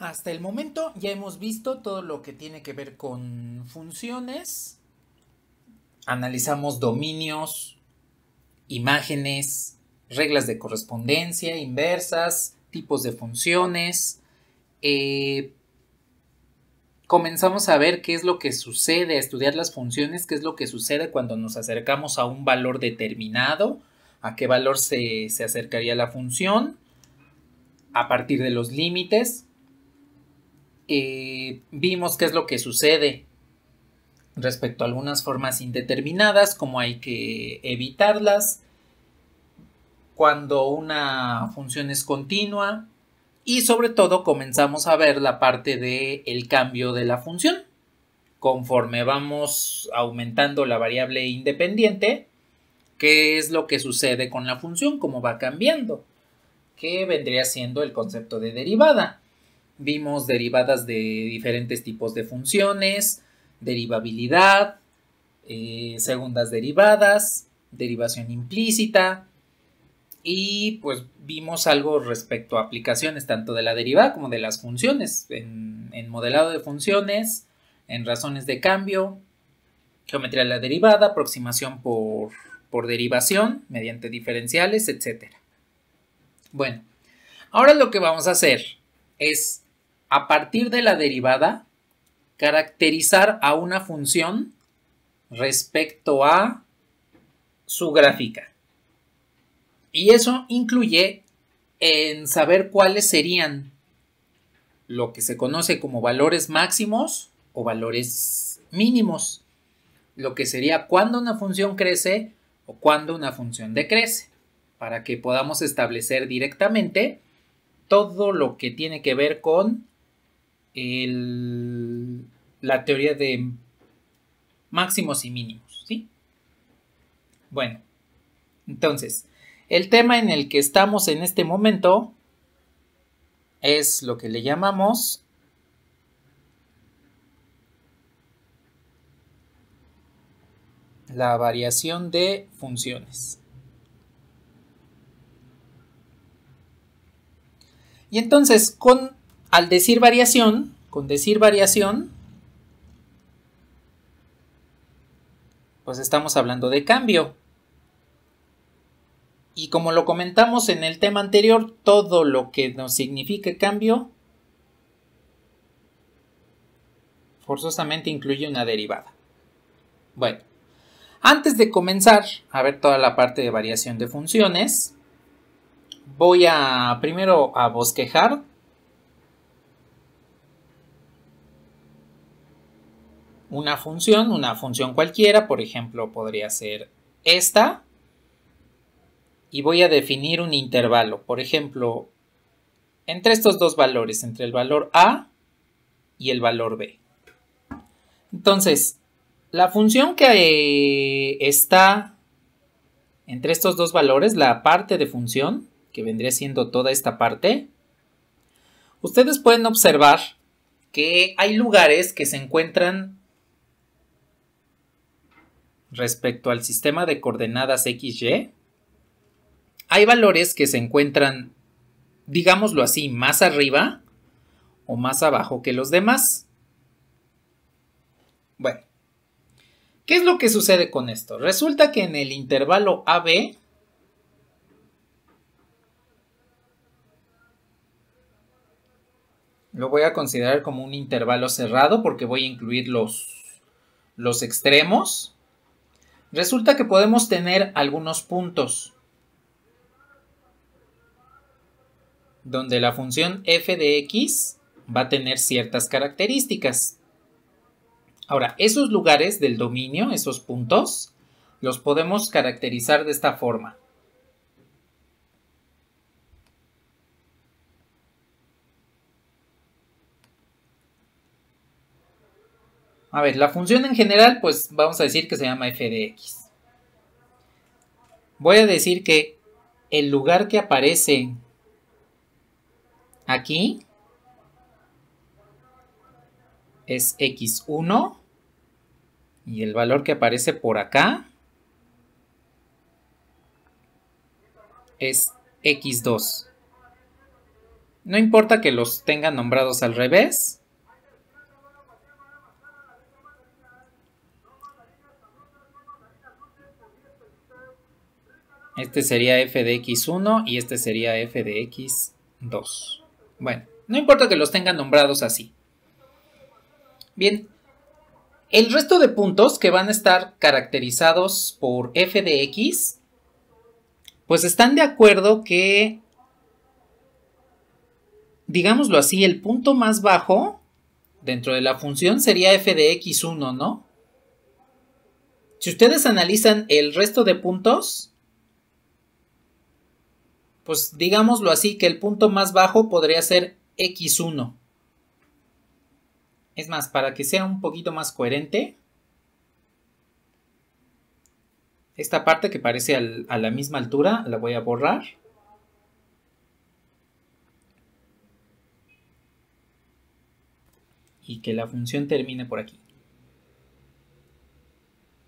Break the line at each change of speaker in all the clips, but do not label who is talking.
Hasta el momento ya hemos visto todo lo que tiene que ver con funciones. Analizamos dominios, imágenes, reglas de correspondencia, inversas, tipos de funciones. Eh, comenzamos a ver qué es lo que sucede, a estudiar las funciones, qué es lo que sucede cuando nos acercamos a un valor determinado, a qué valor se acercaría la función, a partir de los límites, eh, vimos qué es lo que sucede respecto a algunas formas indeterminadas, cómo hay que evitarlas, cuando una función es continua y sobre todo comenzamos a ver la parte del el cambio de la función. Conforme vamos aumentando la variable independiente, ¿qué es lo que sucede con la función? ¿Cómo va cambiando? Que vendría siendo el concepto de derivada. Vimos derivadas de diferentes tipos de funciones, derivabilidad, eh, segundas derivadas, derivación implícita y pues vimos algo respecto a aplicaciones tanto de la derivada como de las funciones, en, modelado de funciones, en razones de cambio, geometría de la derivada, aproximación por, por derivación mediante diferenciales, etc. Bueno, ahora lo que vamos a hacer es a partir de la derivada, caracterizar a una función respecto a su gráfica. Y eso incluye en saber cuáles serían lo que se conoce como valores máximos o valores mínimos, lo que sería cuando una función crece o cuando una función decrece, para que podamos establecer directamente todo lo que tiene que ver con la teoría de máximos y mínimos, ¿sí? Bueno, entonces, el tema en el que estamos en este momento es lo que le llamamos la variación de funciones. Y entonces, con al decir variación, con decir variación, pues estamos hablando de cambio. Y como lo comentamos en el tema anterior, todo lo que nos signifique cambio forzosamente incluye una derivada. Bueno, antes de comenzar a ver toda la parte de variación de funciones, voy a primero a bosquejar una función, una función cualquiera, por ejemplo, podría ser esta, y voy a definir un intervalo, por ejemplo, entre estos dos valores, entre el valor A y el valor B. Entonces, la función que eh, está entre estos dos valores, la parte de función, que vendría siendo toda esta parte, ustedes pueden observar que hay lugares que se encuentran respecto al sistema de coordenadas XY, hay valores que se encuentran, digámoslo así, más arriba o más abajo que los demás. Bueno, ¿qué es lo que sucede con esto? Resulta que en el intervalo AB, lo voy a considerar como un intervalo cerrado porque voy a incluir los, los extremos. Resulta que podemos tener algunos puntos donde la función f de x va a tener ciertas características. Ahora, esos lugares del dominio, esos puntos, los podemos caracterizar de esta forma. A ver, la función en general, pues vamos a decir que se llama f de x. Voy a decir que el lugar que aparece aquí es x1 y el valor que aparece por acá es x2. No importa que los tengan nombrados al revés, Este sería f de x1 y este sería f de x2. Bueno, no importa que los tengan nombrados así. Bien, el resto de puntos que van a estar caracterizados por f de x, pues están de acuerdo que, digámoslo así, el punto más bajo dentro de la función sería f de x1, ¿no? Si ustedes analizan el resto de puntos, pues digámoslo así, que el punto más bajo podría ser x1. Es más, para que sea un poquito más coherente, esta parte que parece a la misma altura la voy a borrar. Y que la función termine por aquí.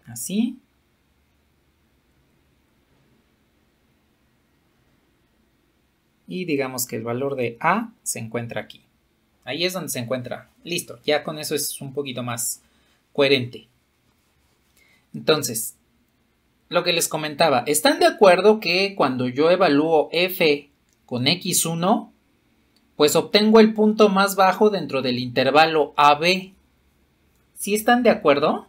Así. y digamos que el valor de A se encuentra aquí. Ahí es donde se encuentra. Listo, ya con eso es un poquito más coherente. Entonces, lo que les comentaba, ¿están de acuerdo que cuando yo evalúo f con x1, pues obtengo el punto más bajo dentro del intervalo AB? ¿Sí están de acuerdo?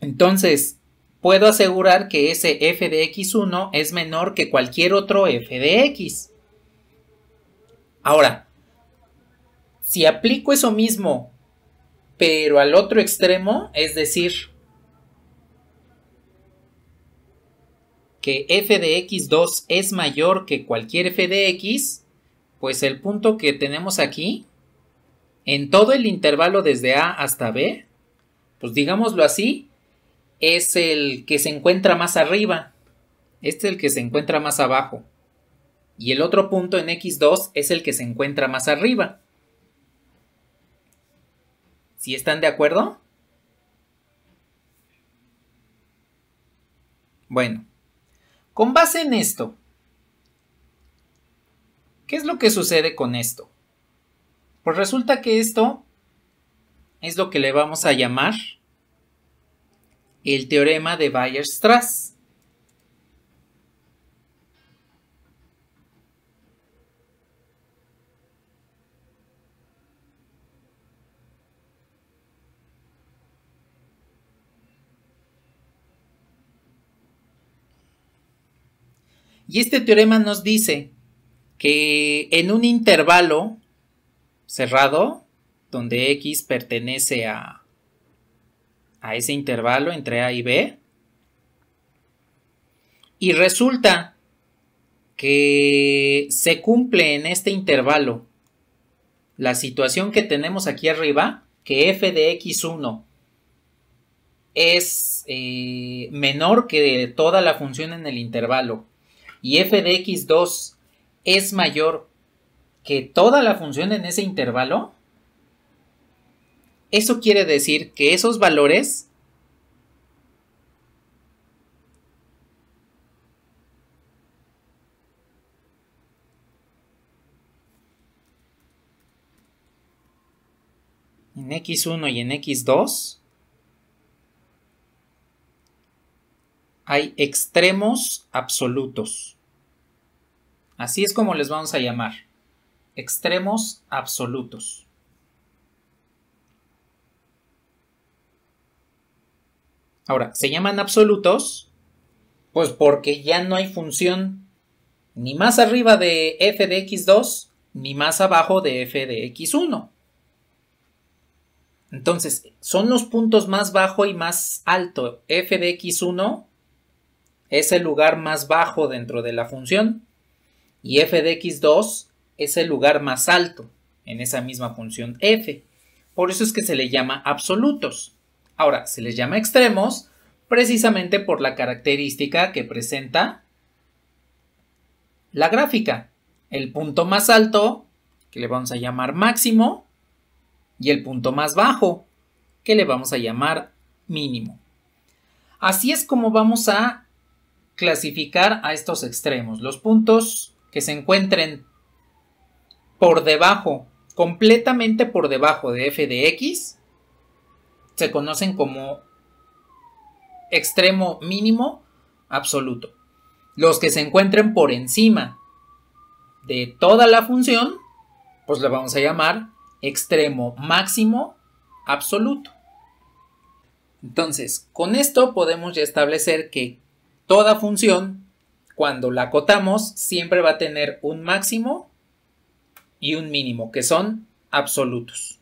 Entonces, puedo asegurar que ese f de x1 es menor que cualquier otro f de x. Ahora, si aplico eso mismo, pero al otro extremo, es decir, que f de x2 es mayor que cualquier f de x, pues el punto que tenemos aquí, en todo el intervalo desde a hasta b, pues digámoslo así, es el que se encuentra más arriba. Este es el que se encuentra más abajo. Y el otro punto en X2 es el que se encuentra más arriba. si están de acuerdo? Bueno, con base en esto, ¿qué es lo que sucede con esto? Pues resulta que esto es lo que le vamos a llamar el teorema de Strass. Y este teorema nos dice que en un intervalo cerrado, donde x pertenece a a ese intervalo entre A y B. Y resulta que se cumple en este intervalo la situación que tenemos aquí arriba, que f de x1 es eh, menor que toda la función en el intervalo y f de x2 es mayor que toda la función en ese intervalo, eso quiere decir que esos valores en X1 y en X2 hay extremos absolutos. Así es como les vamos a llamar, extremos absolutos. Ahora, se llaman absolutos, pues porque ya no hay función ni más arriba de f de x2, ni más abajo de f de x1. Entonces, son los puntos más bajo y más alto. f de x1 es el lugar más bajo dentro de la función y f de x2 es el lugar más alto en esa misma función f. Por eso es que se le llama absolutos. Ahora, se les llama extremos precisamente por la característica que presenta la gráfica. El punto más alto, que le vamos a llamar máximo, y el punto más bajo, que le vamos a llamar mínimo. Así es como vamos a clasificar a estos extremos. Los puntos que se encuentren por debajo, completamente por debajo de f de x, se conocen como extremo mínimo absoluto. Los que se encuentren por encima de toda la función, pues le vamos a llamar extremo máximo absoluto. Entonces, con esto podemos ya establecer que toda función, cuando la acotamos, siempre va a tener un máximo y un mínimo, que son absolutos.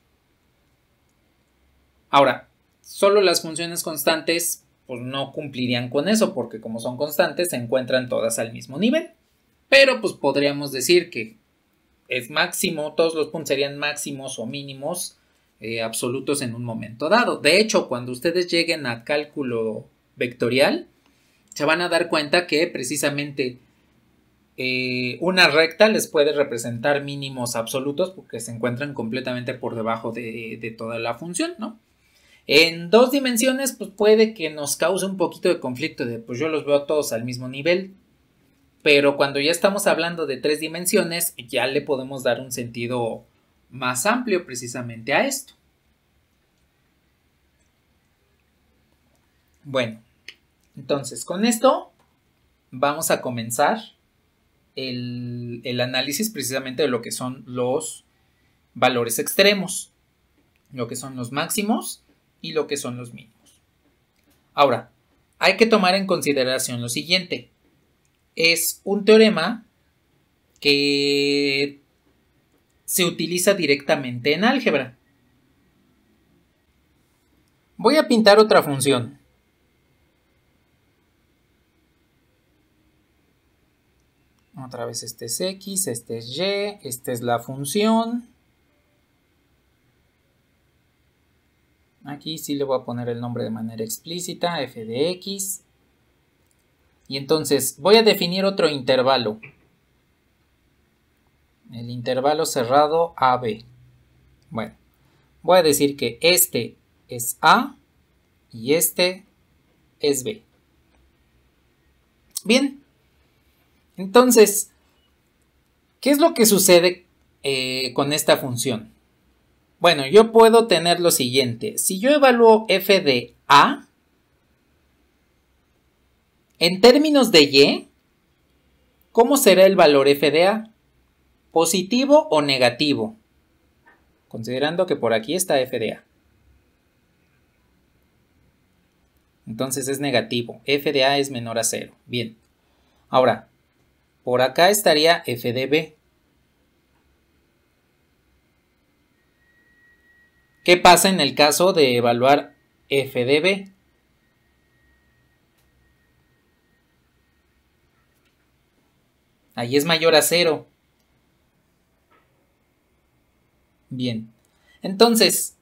Ahora, solo las funciones constantes pues no cumplirían con eso porque como son constantes se encuentran todas al mismo nivel. Pero pues podríamos decir que es máximo, todos los puntos serían máximos o mínimos eh, absolutos en un momento dado. De hecho, cuando ustedes lleguen a cálculo vectorial, se van a dar cuenta que precisamente eh, una recta les puede representar mínimos absolutos porque se encuentran completamente por debajo de, de toda la función, ¿no? En dos dimensiones, pues puede que nos cause un poquito de conflicto de, pues yo los veo todos al mismo nivel. Pero cuando ya estamos hablando de tres dimensiones, ya le podemos dar un sentido más amplio precisamente a esto. Bueno, entonces con esto vamos a comenzar el, el análisis precisamente de lo que son los valores extremos, lo que son los máximos y lo que son los mínimos. Ahora, hay que tomar en consideración lo siguiente. Es un teorema que se utiliza directamente en álgebra. Voy a pintar otra función. Otra vez este es x, este es y, esta es la función. Aquí sí le voy a poner el nombre de manera explícita, f de x. Y entonces voy a definir otro intervalo. El intervalo cerrado b Bueno, voy a decir que este es A y este es B. Bien. Entonces, ¿qué es lo que sucede eh, con esta función? Bueno, yo puedo tener lo siguiente. Si yo evalúo f de A, en términos de Y, ¿cómo será el valor f de A? ¿Positivo o negativo? Considerando que por aquí está f de A. Entonces es negativo. f de A es menor a cero. Bien. Ahora, por acá estaría f de B. ¿Qué pasa en el caso de evaluar FDB? Ahí es mayor a cero. Bien. Entonces,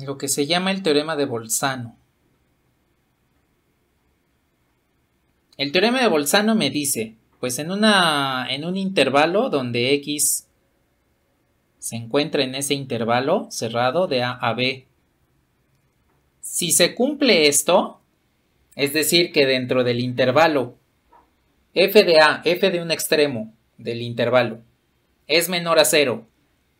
lo que se llama el teorema de Bolzano. El teorema de Bolzano me dice pues en, en un intervalo donde X se encuentra en ese intervalo cerrado de A a B. Si se cumple esto, es decir, que dentro del intervalo f de A, f de un extremo del intervalo, es menor a cero,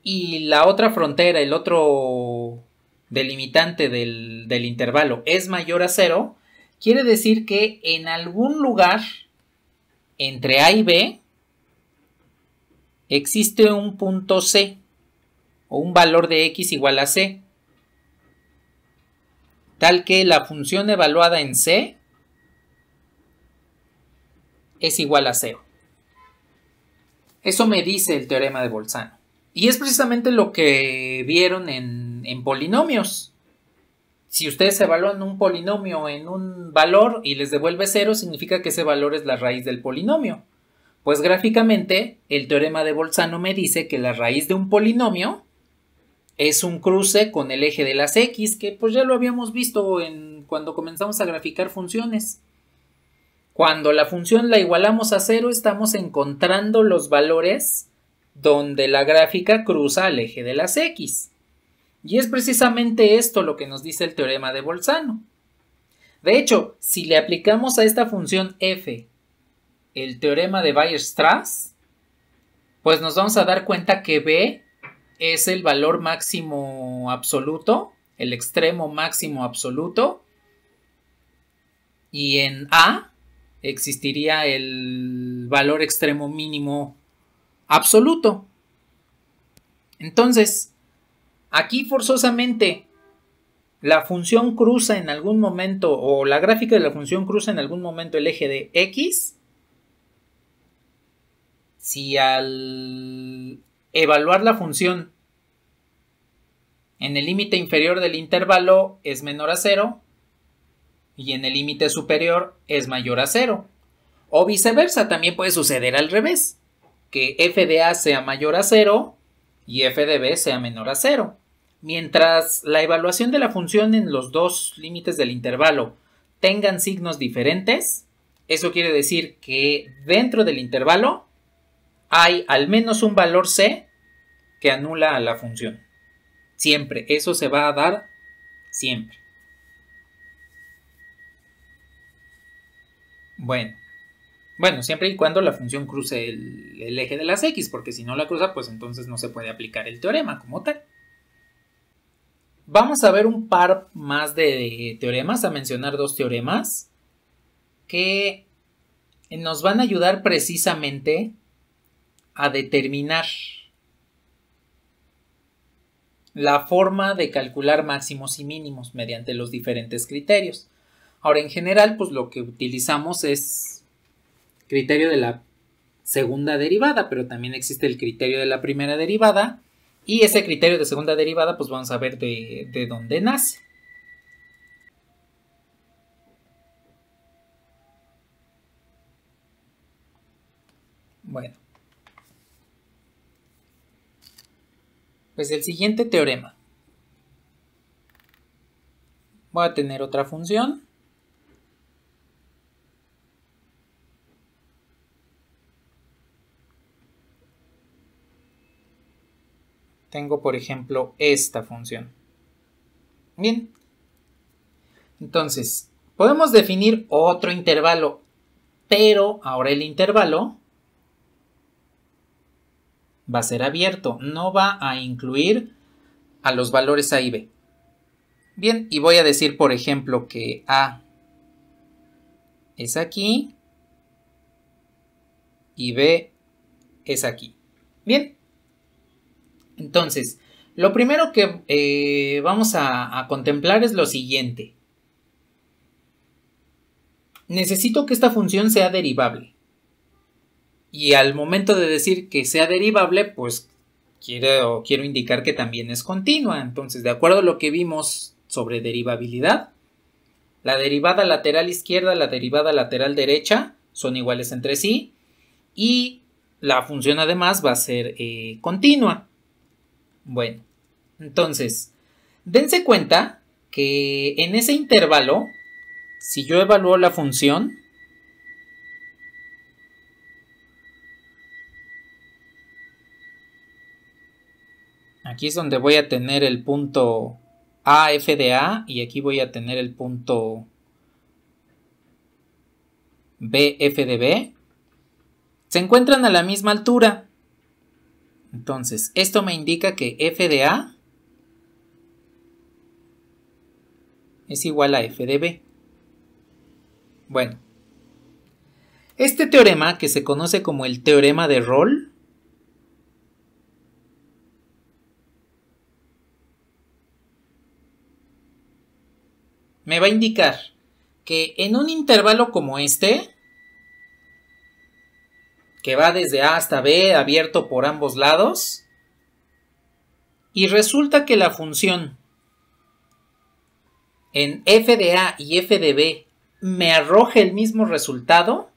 y la otra frontera, el otro delimitante del, del intervalo es mayor a cero, quiere decir que en algún lugar entre A y B existe un punto C o un valor de X igual a C, tal que la función evaluada en C es igual a cero. Eso me dice el teorema de Bolzano. Y es precisamente lo que vieron en, en polinomios. Si ustedes evalúan un polinomio en un valor y les devuelve cero, significa que ese valor es la raíz del polinomio. Pues gráficamente, el teorema de Bolzano me dice que la raíz de un polinomio es un cruce con el eje de las x, que pues ya lo habíamos visto en, cuando comenzamos a graficar funciones. Cuando la función la igualamos a cero, estamos encontrando los valores donde la gráfica cruza al eje de las x. Y es precisamente esto lo que nos dice el teorema de Bolzano. De hecho, si le aplicamos a esta función f el teorema de Weierstrass, pues nos vamos a dar cuenta que b es el valor máximo absoluto, el extremo máximo absoluto, y en a existiría el valor extremo mínimo absoluto. Entonces, Aquí forzosamente la función cruza en algún momento o la gráfica de la función cruza en algún momento el eje de x. Si al evaluar la función en el límite inferior del intervalo es menor a 0 y en el límite superior es mayor a cero. O viceversa, también puede suceder al revés, que f de a sea mayor a cero y f de b sea menor a cero. Mientras la evaluación de la función en los dos límites del intervalo tengan signos diferentes, eso quiere decir que dentro del intervalo hay al menos un valor c que anula a la función. Siempre, eso se va a dar siempre. Bueno, bueno, siempre y cuando la función cruce el eje de las x, porque si no la cruza, pues entonces no se puede aplicar el teorema como tal. Vamos a ver un par más de teoremas, a mencionar dos teoremas que nos van a ayudar precisamente a determinar la forma de calcular máximos y mínimos mediante los diferentes criterios. Ahora, en general, pues lo que utilizamos es criterio de la segunda derivada, pero también existe el criterio de la primera derivada y ese criterio de segunda derivada, pues vamos a ver de, dónde nace. Bueno. Pues el siguiente teorema. Voy a tener otra función. tengo, por ejemplo, esta función. Bien. Entonces, podemos definir otro intervalo, pero ahora el intervalo va a ser abierto, no va a incluir a los valores A y B. Bien, y voy a decir, por ejemplo, que A es aquí y B es aquí. Bien, entonces, lo primero que eh, vamos a, contemplar es lo siguiente. Necesito que esta función sea derivable. Y al momento de decir que sea derivable, pues quiero, quiero indicar que también es continua. Entonces, de acuerdo a lo que vimos sobre derivabilidad, la derivada lateral izquierda, la derivada lateral derecha son iguales entre sí y la función además va a ser eh, continua. Bueno, entonces, dense cuenta que en ese intervalo, si yo evalúo la función, aquí es donde voy a tener el punto A, de A, y aquí voy a tener el punto B, de B, se encuentran a la misma altura. Entonces, esto me indica que f de A es igual a f de B. Bueno, este teorema, que se conoce como el teorema de Roll, me va a indicar que en un intervalo como este, que va desde A hasta B abierto por ambos lados. Y resulta que la función en f de A y f de B me arroja el mismo resultado,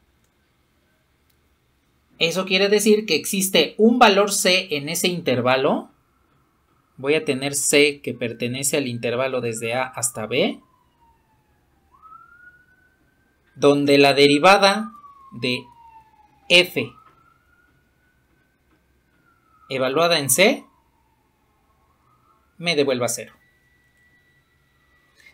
eso quiere decir que existe un valor C en ese intervalo. Voy a tener C que pertenece al intervalo desde A hasta B, donde la derivada de F, evaluada en C, me devuelva cero.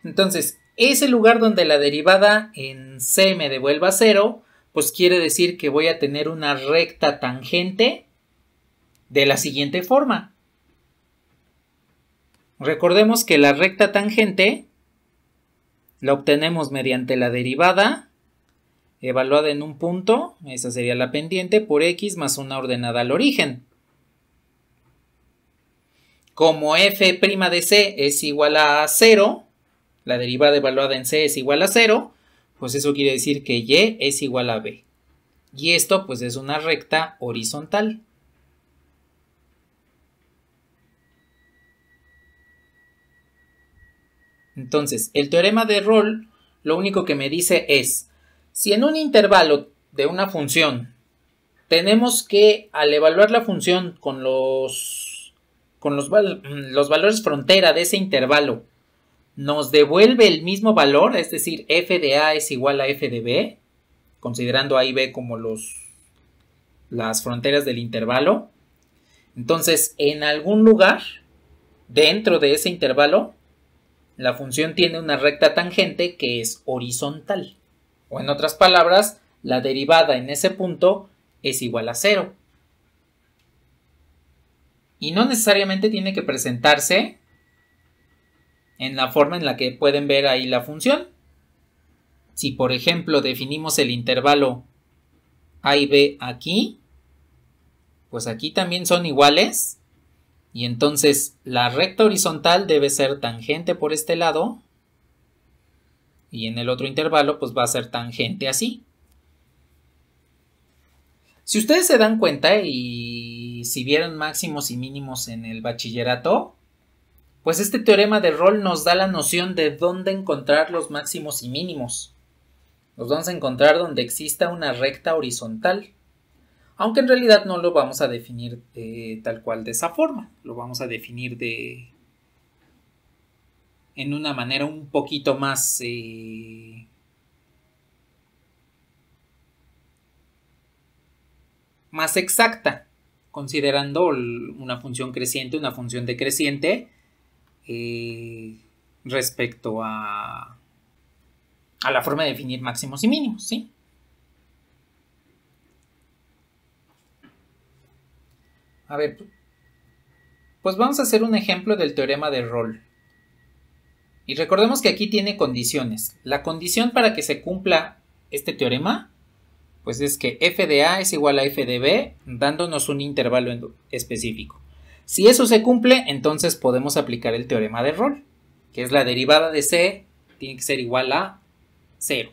Entonces, ese lugar donde la derivada en C me devuelva cero, pues quiere decir que voy a tener una recta tangente de la siguiente forma. Recordemos que la recta tangente la obtenemos mediante la derivada evaluada en un punto, esa sería la pendiente, por x más una ordenada al origen. Como f' de c es igual a 0, la derivada evaluada en c es igual a 0, pues eso quiere decir que y es igual a b. Y esto pues es una recta horizontal. Entonces, el teorema de Rolle lo único que me dice es si en un intervalo de una función tenemos que al evaluar la función con los, con los, los valores frontera de ese intervalo nos devuelve el mismo valor, es decir, f de a es igual a f de b, considerando a y b como los, las fronteras del intervalo. Entonces, en algún lugar dentro de ese intervalo, la función tiene una recta tangente que es horizontal. O en otras palabras, la derivada en ese punto es igual a cero. Y no necesariamente tiene que presentarse en la forma en la que pueden ver ahí la función. Si por ejemplo definimos el intervalo a y b aquí, pues aquí también son iguales. Y entonces la recta horizontal debe ser tangente por este lado y en el otro intervalo pues va a ser tangente así. Si ustedes se dan cuenta y si vieron máximos y mínimos en el bachillerato, pues este teorema de rol nos da la noción de dónde encontrar los máximos y mínimos. Los vamos a encontrar donde exista una recta horizontal, aunque en realidad no lo vamos a definir eh, tal cual de esa forma, lo vamos a definir de, en una manera un poquito más... Eh, más exacta, considerando una función creciente, una función decreciente eh, respecto a, a la forma de definir máximos y mínimos, ¿sí? A ver, pues vamos a hacer un ejemplo del teorema de Rolle. Y recordemos que aquí tiene condiciones. La condición para que se cumpla este teorema, pues es que f de A es igual a f de B, dándonos un intervalo específico. Si eso se cumple, entonces podemos aplicar el teorema de Rolle, que es la derivada de C tiene que ser igual a cero.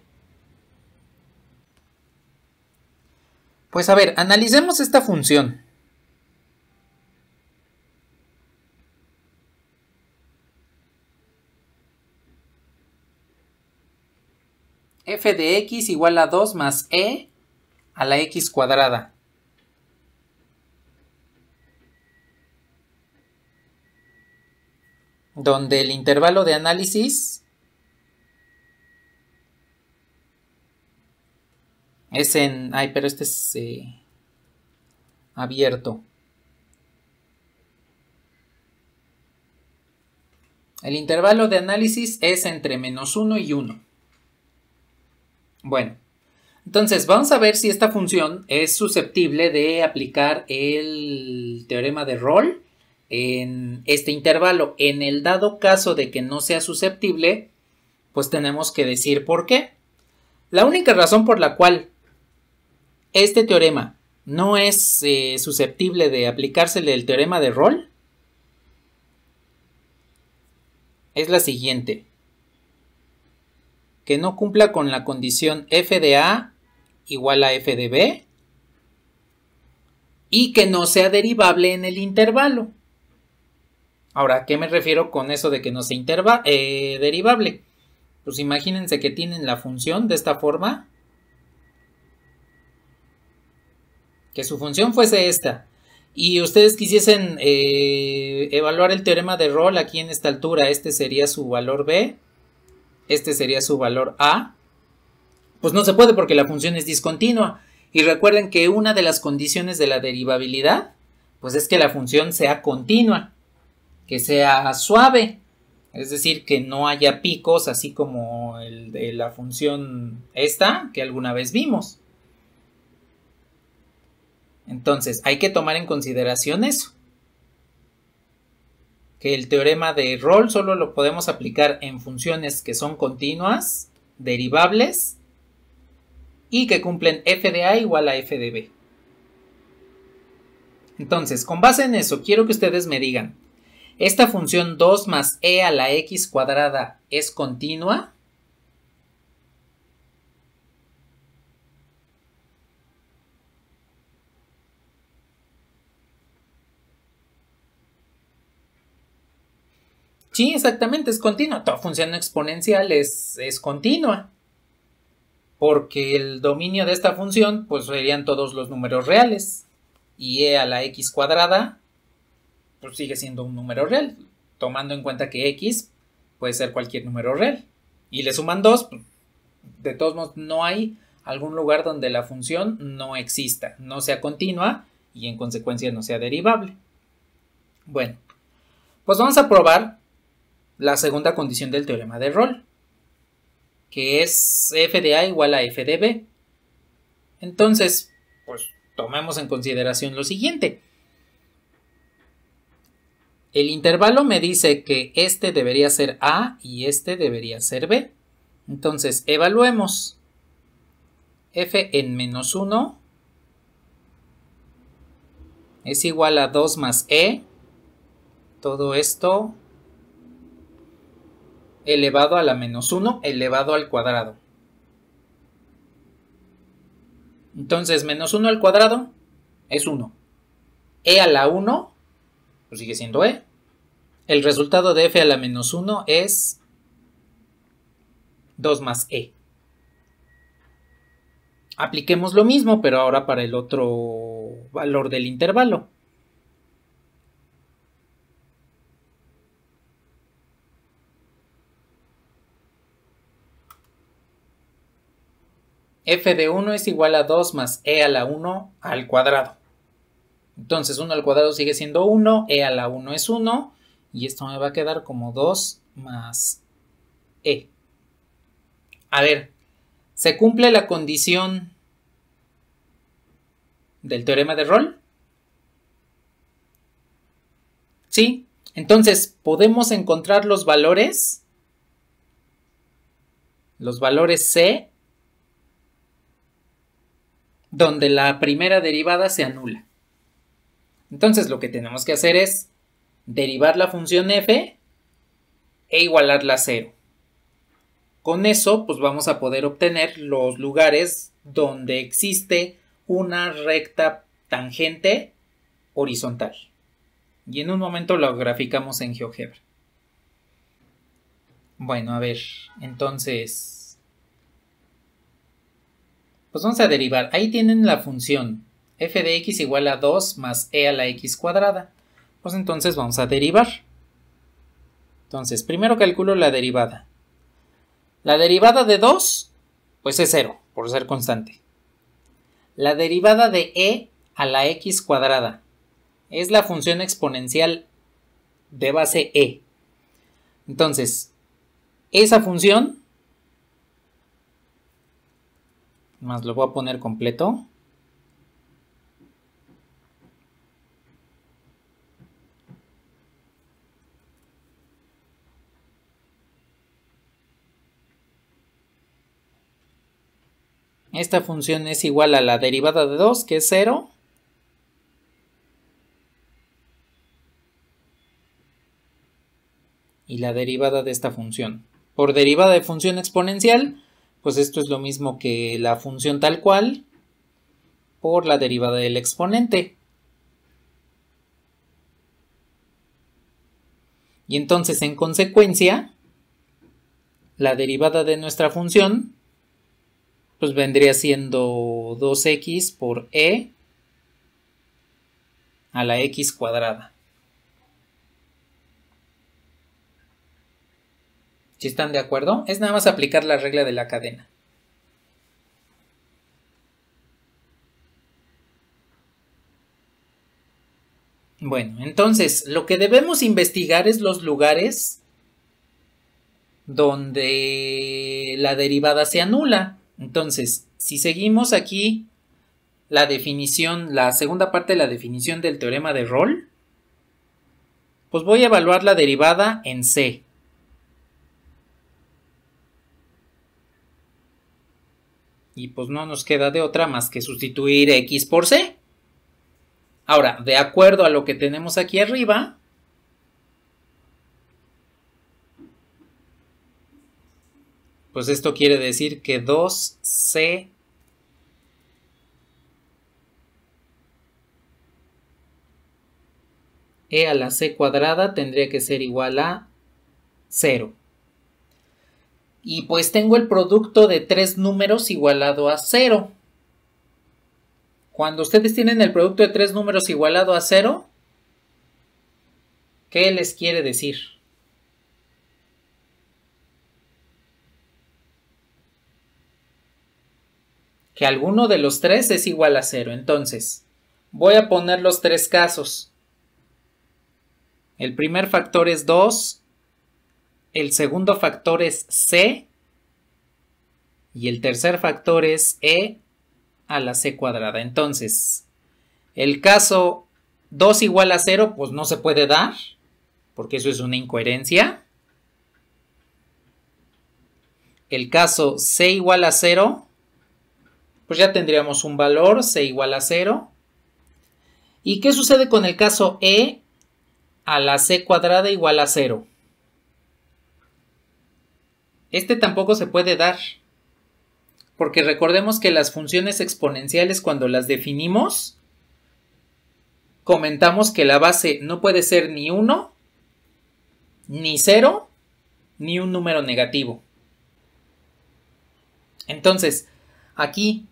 Pues a ver, analicemos esta función. f de x igual a 2 más e a la x cuadrada. Donde el intervalo de análisis es en... Ay, pero este es eh, abierto. El intervalo de análisis es entre menos 1 y 1. Bueno, entonces vamos a ver si esta función es susceptible de aplicar el teorema de Roll en este intervalo. En el dado caso de que no sea susceptible, pues tenemos que decir por qué. La única razón por la cual este teorema no es eh, susceptible de aplicársele el teorema de Rolle, es la siguiente que no cumpla con la condición f de A igual a f de B y que no sea derivable en el intervalo. Ahora, ¿qué me refiero con eso de que no sea eh, derivable? Pues imagínense que tienen la función de esta forma. Que su función fuese esta. Y ustedes quisiesen eh, evaluar el teorema de Rolle aquí en esta altura. Este sería su valor B este sería su valor A, pues no se puede porque la función es discontinua. Y recuerden que una de las condiciones de la derivabilidad, pues es que la función sea continua, que sea suave, es decir, que no haya picos así como el de la función esta que alguna vez vimos. Entonces, hay que tomar en consideración eso que el teorema de Rolle solo lo podemos aplicar en funciones que son continuas, derivables y que cumplen f de a igual a f de b. Entonces, con base en eso, quiero que ustedes me digan, ¿esta función 2 más e a la x cuadrada es continua? Sí, exactamente, es continua. Toda función exponencial es, continua. Porque el dominio de esta función, pues serían todos los números reales. Y e a la x cuadrada, pues sigue siendo un número real. Tomando en cuenta que x puede ser cualquier número real. Y le suman 2, pues, de todos modos no hay algún lugar donde la función no exista, no sea continua y en consecuencia no sea derivable. Bueno, pues vamos a probar la segunda condición del teorema de rol que es f de a igual a f de b. Entonces, pues tomemos en consideración lo siguiente. El intervalo me dice que este debería ser a y este debería ser b. Entonces, evaluemos f en menos 1 es igual a 2 más e. Todo esto elevado a la menos 1 elevado al cuadrado. Entonces, menos 1 al cuadrado es 1. E a la 1, pues sigue siendo E. El resultado de F a la menos 1 es 2 más E. Apliquemos lo mismo, pero ahora para el otro valor del intervalo. f de 1 es igual a 2 más e a la 1 al cuadrado. Entonces 1 al cuadrado sigue siendo 1, e a la 1 es 1, y esto me va a quedar como 2 más e. A ver, ¿se cumple la condición del teorema de Roll? ¿Sí? Entonces, ¿podemos encontrar los valores? Los valores C donde la primera derivada se anula. Entonces lo que tenemos que hacer es derivar la función f e igualarla a cero. Con eso pues vamos a poder obtener los lugares donde existe una recta tangente horizontal. Y en un momento lo graficamos en GeoGebra. Bueno, a ver, entonces pues vamos a derivar. Ahí tienen la función f de x igual a 2 más e a la x cuadrada. Pues entonces vamos a derivar. Entonces, primero calculo la derivada. La derivada de 2, pues es 0, por ser constante. La derivada de e a la x cuadrada es la función exponencial de base e. Entonces, esa función Más lo voy a poner completo. Esta función es igual a la derivada de 2, que es 0. Y la derivada de esta función. Por derivada de función exponencial, pues esto es lo mismo que la función tal cual por la derivada del exponente. Y entonces, en consecuencia, la derivada de nuestra función pues vendría siendo 2x por e a la x cuadrada. Si están de acuerdo, es nada más aplicar la regla de la cadena. Bueno, entonces lo que debemos investigar es los lugares donde la derivada se anula. Entonces, si seguimos aquí la definición, la segunda parte de la definición del teorema de Rolle, pues voy a evaluar la derivada en C. y pues no nos queda de otra más que sustituir X por C. Ahora, de acuerdo a lo que tenemos aquí arriba, pues esto quiere decir que 2C E a la C cuadrada tendría que ser igual a 0 y pues tengo el producto de tres números igualado a cero. Cuando ustedes tienen el producto de tres números igualado a cero, ¿qué les quiere decir? Que alguno de los tres es igual a cero. Entonces, voy a poner los tres casos. El primer factor es 2, el segundo factor es C y el tercer factor es E a la C cuadrada. Entonces, el caso 2 igual a 0, pues no se puede dar, porque eso es una incoherencia. El caso C igual a 0, pues ya tendríamos un valor C igual a 0. ¿Y qué sucede con el caso E a la C cuadrada igual a 0? Este tampoco se puede dar, porque recordemos que las funciones exponenciales cuando las definimos, comentamos que la base no puede ser ni 1, ni 0, ni un número negativo. Entonces, aquí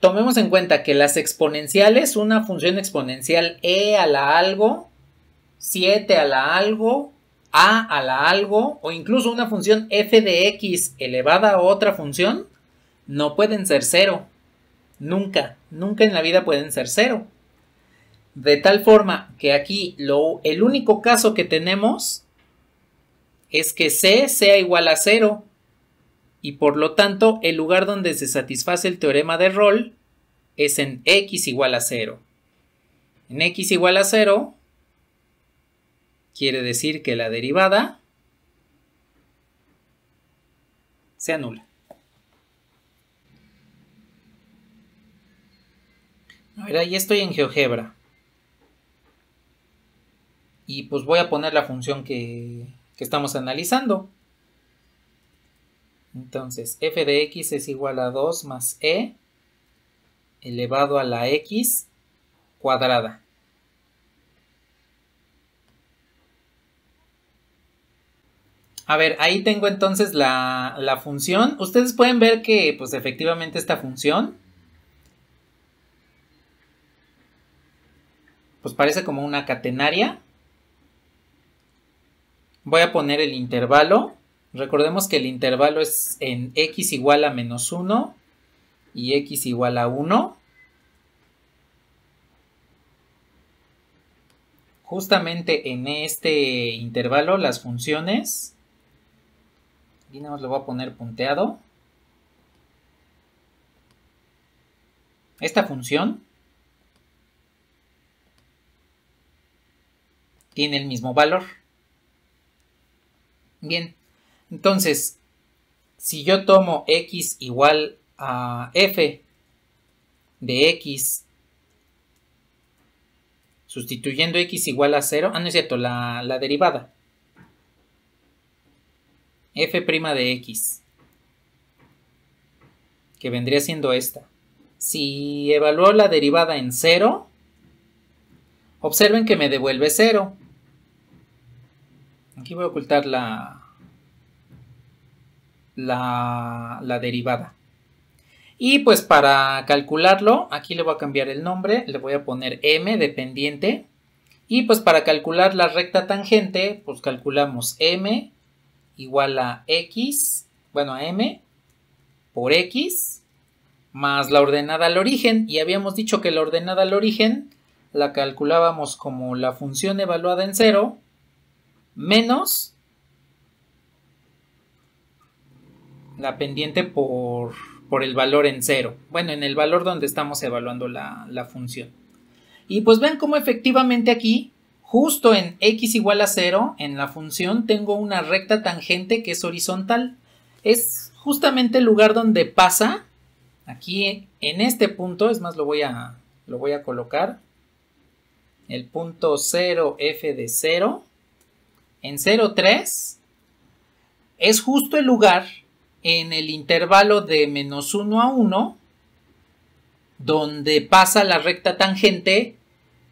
tomemos en cuenta que las exponenciales, una función exponencial e a la algo, 7 a la algo, a a la algo o incluso una función f de x elevada a otra función no pueden ser cero. Nunca, nunca en la vida pueden ser cero. De tal forma que aquí lo, el único caso que tenemos es que c sea igual a cero y por lo tanto el lugar donde se satisface el teorema de rol es en x igual a cero En x igual a cero quiere decir que la derivada se anula. Ahora ya estoy en GeoGebra. Y pues voy a poner la función que, que estamos analizando. Entonces, f de x es igual a 2 más e elevado a la x cuadrada. A ver, ahí tengo entonces la, función. Ustedes pueden ver que pues efectivamente esta función pues parece como una catenaria. Voy a poner el intervalo. Recordemos que el intervalo es en x igual a menos 1 y x igual a 1. Justamente en este intervalo las funciones y nada más lo voy a poner punteado. Esta función tiene el mismo valor. Bien, entonces, si yo tomo x igual a f de x sustituyendo x igual a 0, ah, no es cierto, la derivada f' de x, que vendría siendo esta. Si evalúo la derivada en 0, observen que me devuelve 0. Aquí voy a ocultar la, la, la derivada. Y pues para calcularlo, aquí le voy a cambiar el nombre, le voy a poner m dependiente. Y pues para calcular la recta tangente, pues calculamos m igual a x, bueno, a m por x más la ordenada al origen. Y habíamos dicho que la ordenada al origen la calculábamos como la función evaluada en cero menos la pendiente por, el valor en cero. Bueno, en el valor donde estamos evaluando la, la función. Y pues ven cómo efectivamente aquí Justo en x igual a 0, en la función, tengo una recta tangente que es horizontal. Es justamente el lugar donde pasa, aquí en este punto, es más, lo voy a, colocar, el punto 0, f de 0, en 0, 3, es justo el lugar en el intervalo de menos 1 a 1, donde pasa la recta tangente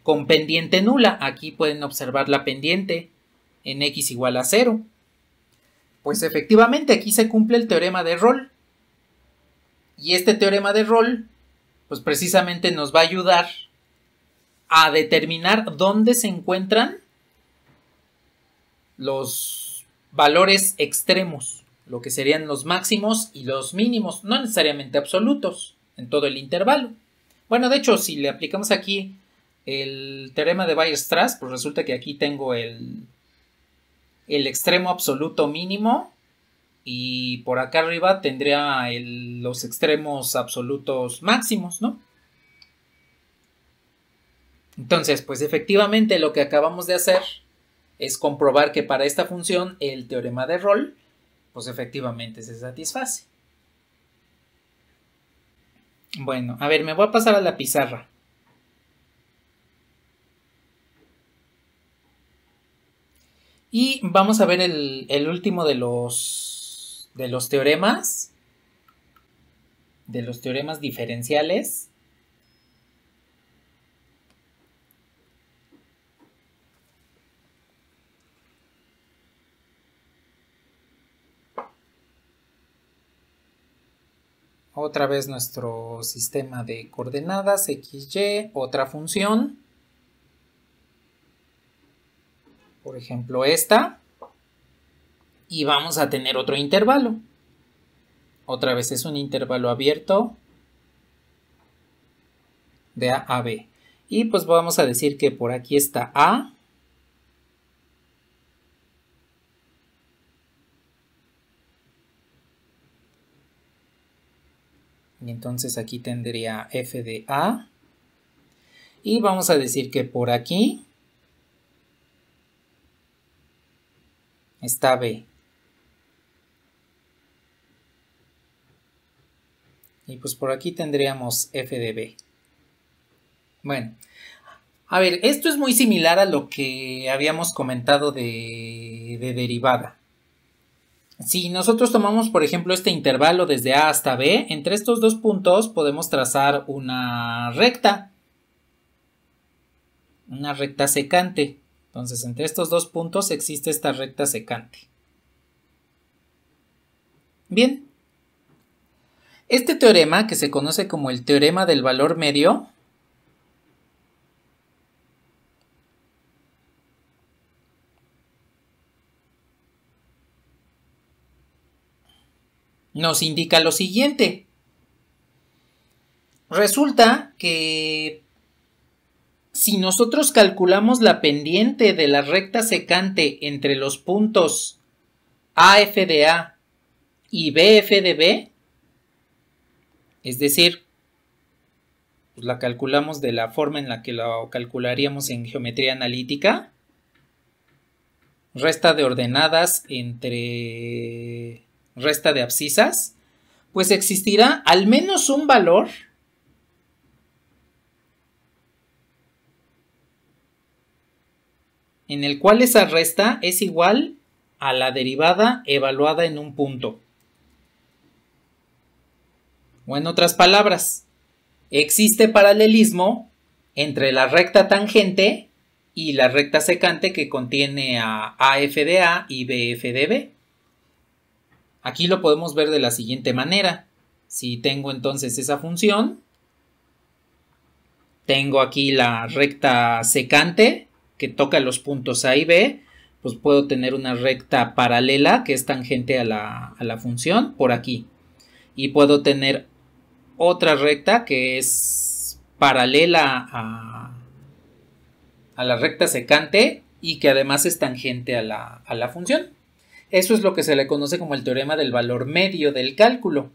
con pendiente nula. Aquí pueden observar la pendiente en x igual a 0. Pues efectivamente aquí se cumple el teorema de Roll. Y este teorema de Roll, pues precisamente nos va a ayudar a determinar dónde se encuentran los valores extremos, lo que serían los máximos y los mínimos, no necesariamente absolutos, en todo el intervalo. Bueno, de hecho, si le aplicamos aquí el teorema de Weierstrass, pues resulta que aquí tengo el, el extremo absoluto mínimo y por acá arriba tendría los extremos absolutos máximos, ¿no? Entonces, pues efectivamente lo que acabamos de hacer es comprobar que para esta función el teorema de Roll, pues efectivamente se satisface. Bueno, a ver, me voy a pasar a la pizarra. Y vamos a ver el, último de los, de los teoremas, de los teoremas diferenciales. otra vez nuestro sistema de coordenadas, XY, otra función. por ejemplo esta, y vamos a tener otro intervalo. Otra vez es un intervalo abierto de A a B. Y pues vamos a decir que por aquí está A. Y entonces aquí tendría F de A. Y vamos a decir que por aquí está B. Y pues por aquí tendríamos F de B. Bueno, a ver, esto es muy similar a lo que habíamos comentado de, de derivada. Si nosotros tomamos, por ejemplo, este intervalo desde A hasta B, entre estos dos puntos podemos trazar una recta, una recta secante. Entonces, entre estos dos puntos existe esta recta secante. Bien. Este teorema, que se conoce como el teorema del valor medio, nos indica lo siguiente. Resulta que si nosotros calculamos la pendiente de la recta secante entre los puntos AF de A y BF de B, es decir, pues, la calculamos de la forma en la que la calcularíamos en geometría analítica, resta de ordenadas entre resta de abscisas, pues existirá al menos un valor en el cual esa resta es igual a la derivada evaluada en un punto. O en otras palabras, existe paralelismo entre la recta tangente y la recta secante que contiene a AF de A y BF de B. Aquí lo podemos ver de la siguiente manera. Si tengo entonces esa función, tengo aquí la recta secante que toca los puntos A y B, pues puedo tener una recta paralela que es tangente a la, función por aquí. Y puedo tener otra recta que es paralela a, la recta secante y que además es tangente a la, a la función. Eso es lo que se le conoce como el teorema del valor medio del cálculo.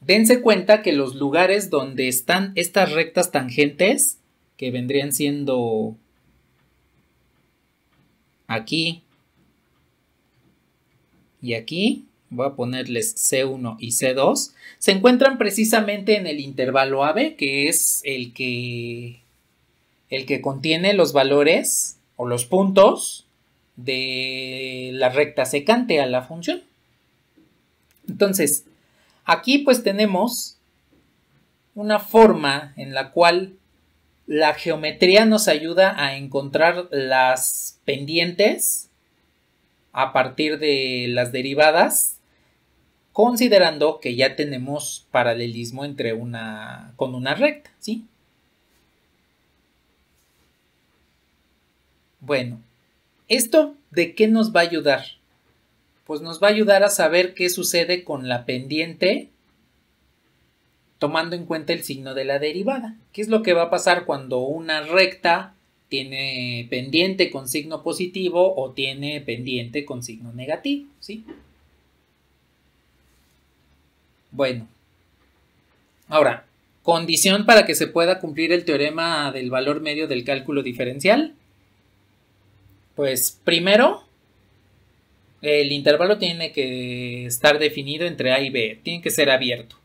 Dense cuenta que los lugares donde están estas rectas tangentes que vendrían siendo aquí y aquí, voy a ponerles C1 y C2, se encuentran precisamente en el intervalo AB, que es el que, el que contiene los valores o los puntos de la recta secante a la función. Entonces, aquí pues tenemos una forma en la cual la geometría nos ayuda a encontrar las pendientes a partir de las derivadas, considerando que ya tenemos paralelismo entre una con una recta, ¿sí? Bueno, ¿esto de qué nos va a ayudar? Pues nos va a ayudar a saber qué sucede con la pendiente tomando en cuenta el signo de la derivada. ¿Qué es lo que va a pasar cuando una recta tiene pendiente con signo positivo o tiene pendiente con signo negativo? ¿sí? Bueno, ahora, condición para que se pueda cumplir el teorema del valor medio del cálculo diferencial. Pues primero, el intervalo tiene que estar definido entre A y B, tiene que ser abierto.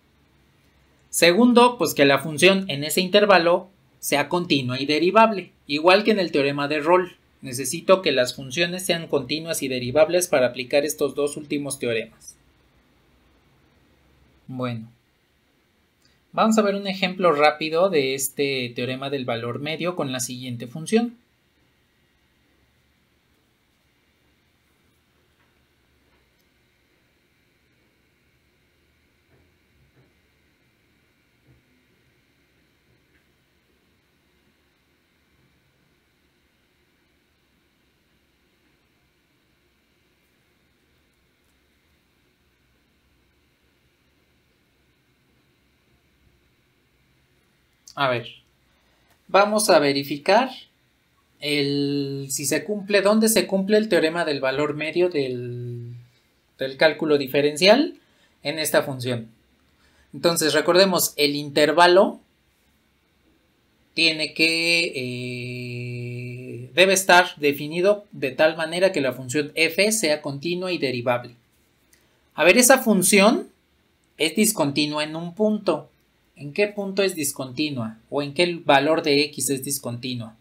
Segundo, pues que la función en ese intervalo sea continua y derivable, igual que en el teorema de Rolle. Necesito que las funciones sean continuas y derivables para aplicar estos dos últimos teoremas. Bueno, vamos a ver un ejemplo rápido de este teorema del valor medio con la siguiente función. A ver, vamos a verificar el, si se cumple, dónde se cumple el teorema del valor medio del, cálculo diferencial en esta función. Entonces, recordemos, el intervalo tiene que... Eh, debe estar definido de tal manera que la función f sea continua y derivable. A ver, esa función es discontinua en un punto. ¿En qué punto es discontinua? ¿O en qué valor de x es discontinua?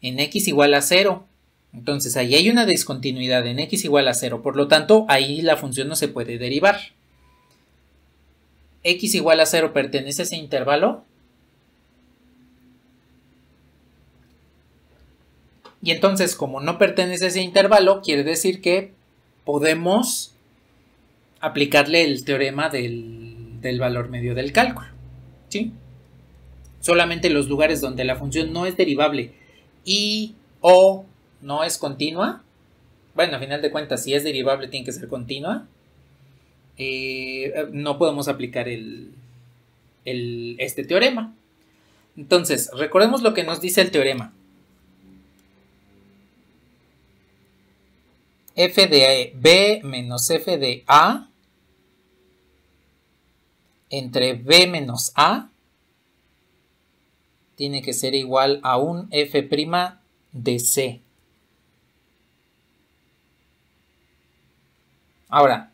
En x igual a 0. Entonces ahí hay una discontinuidad en x igual a 0. Por lo tanto, ahí la función no se puede derivar. x igual a 0 pertenece a ese intervalo. Y entonces, como no pertenece a ese intervalo, quiere decir que podemos aplicarle el teorema del, valor medio del cálculo. ¿sí? Solamente los lugares donde la función no es derivable y o no es continua. Bueno, a final de cuentas, si es derivable tiene que ser continua. Eh, no podemos aplicar el, este teorema. Entonces, recordemos lo que nos dice el teorema. f de b menos f de a entre b menos a tiene que ser igual a un f' de c. Ahora,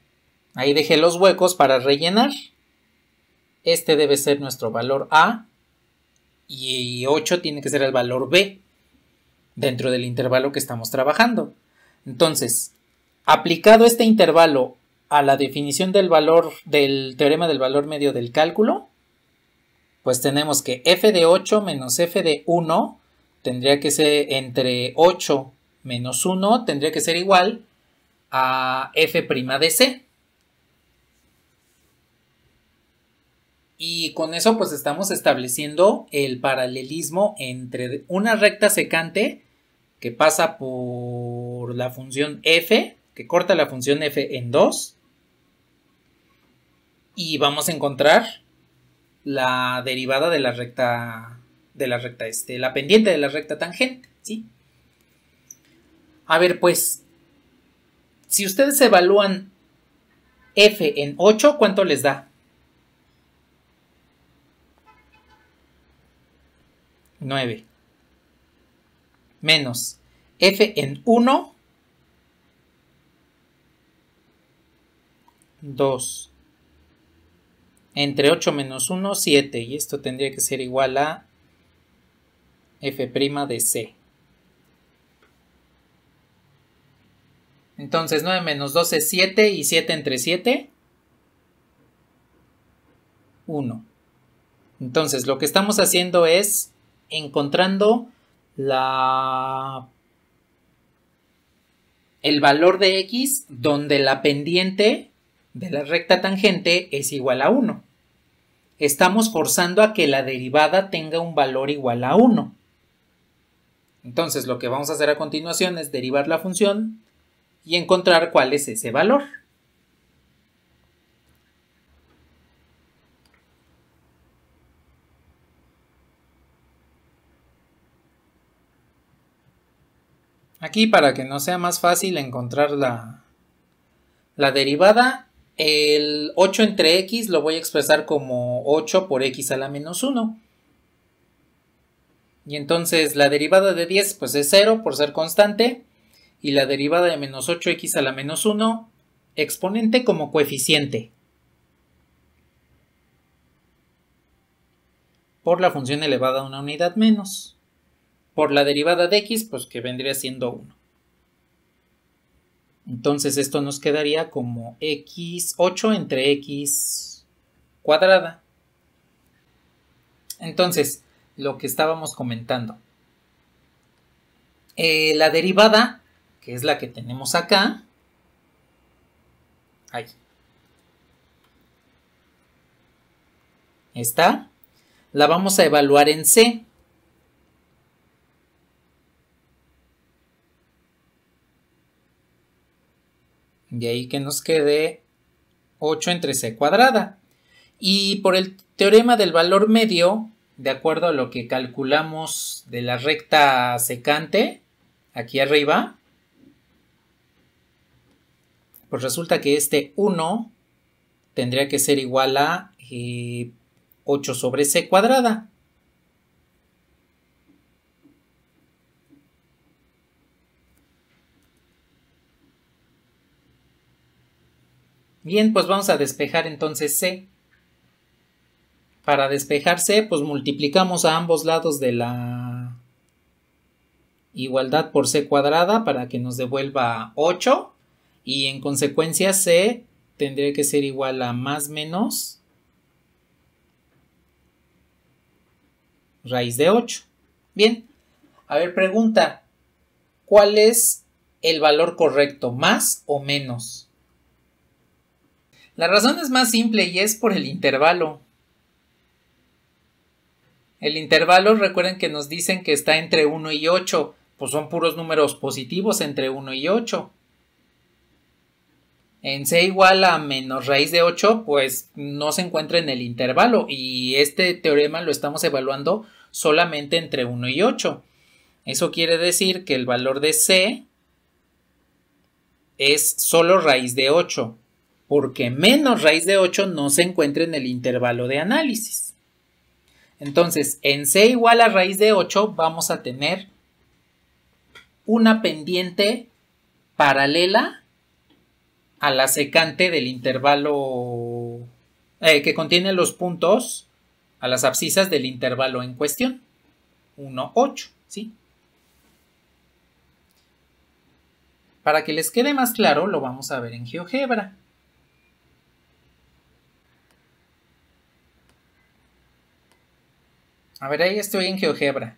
ahí dejé los huecos para rellenar. Este debe ser nuestro valor a y 8 tiene que ser el valor b dentro del intervalo que estamos trabajando. Entonces, aplicado este intervalo a la definición del valor del teorema del valor medio del cálculo, pues tenemos que f de 8 menos f de 1 tendría que ser entre 8 menos 1 tendría que ser igual a f' de c. Y con eso pues estamos estableciendo el paralelismo entre una recta secante que pasa por la función f, que corta la función f en 2, y vamos a encontrar la derivada de la recta de la recta este, la pendiente de la recta tangente, ¿sí? A ver, pues si ustedes evalúan f en 8, ¿cuánto les da? 9. Menos f en 1, 2 entre 8 menos 1, 7. Y esto tendría que ser igual a f' de c. Entonces 9 menos 2 es 7 y 7 entre 7, 1. Entonces lo que estamos haciendo es encontrando la el valor de x donde la pendiente de la recta tangente es igual a 1. Estamos forzando a que la derivada tenga un valor igual a 1. Entonces lo que vamos a hacer a continuación es derivar la función y encontrar cuál es ese valor. Aquí para que no sea más fácil encontrar la, la derivada, el 8 entre x lo voy a expresar como 8 por x a la menos 1. Y entonces la derivada de 10 pues es 0 por ser constante. Y la derivada de menos 8x a la menos 1 exponente como coeficiente. Por la función elevada a una unidad menos. Por la derivada de x pues que vendría siendo 1. Entonces esto nos quedaría como x8 entre x cuadrada. Entonces, lo que estábamos comentando. Eh, la derivada, que es la que tenemos acá. Ahí. Está. La vamos a evaluar en C. De ahí que nos quede 8 entre c cuadrada. Y por el teorema del valor medio, de acuerdo a lo que calculamos de la recta secante, aquí arriba, pues resulta que este 1 tendría que ser igual a 8 eh, sobre c cuadrada. Bien, pues vamos a despejar entonces C. Para despejar C, pues multiplicamos a ambos lados de la igualdad por C cuadrada para que nos devuelva 8. Y en consecuencia C tendría que ser igual a más menos raíz de 8. Bien, a ver, pregunta, ¿cuál es el valor correcto, más o menos? La razón es más simple y es por el intervalo. El intervalo, recuerden que nos dicen que está entre 1 y 8, pues son puros números positivos entre 1 y 8. En c igual a menos raíz de 8, pues no se encuentra en el intervalo y este teorema lo estamos evaluando solamente entre 1 y 8. Eso quiere decir que el valor de c es solo raíz de 8 porque menos raíz de 8 no se encuentra en el intervalo de análisis. Entonces, en C igual a raíz de 8 vamos a tener una pendiente paralela a la secante del intervalo eh, que contiene los puntos a las abscisas del intervalo en cuestión. 1, 8, ¿sí? Para que les quede más claro, lo vamos a ver en GeoGebra. A ver, ahí estoy en GeoGebra.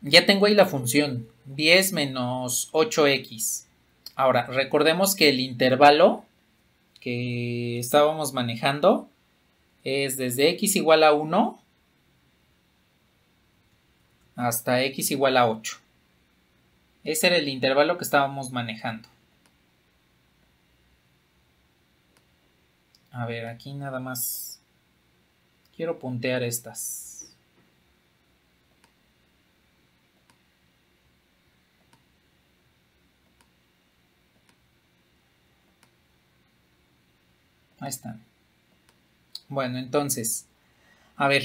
Ya tengo ahí la función 10 menos 8x. Ahora, recordemos que el intervalo que estábamos manejando es desde x igual a 1 hasta x igual a 8. Ese era el intervalo que estábamos manejando. A ver, aquí nada más quiero puntear estas. Ahí está. Bueno, entonces, a ver,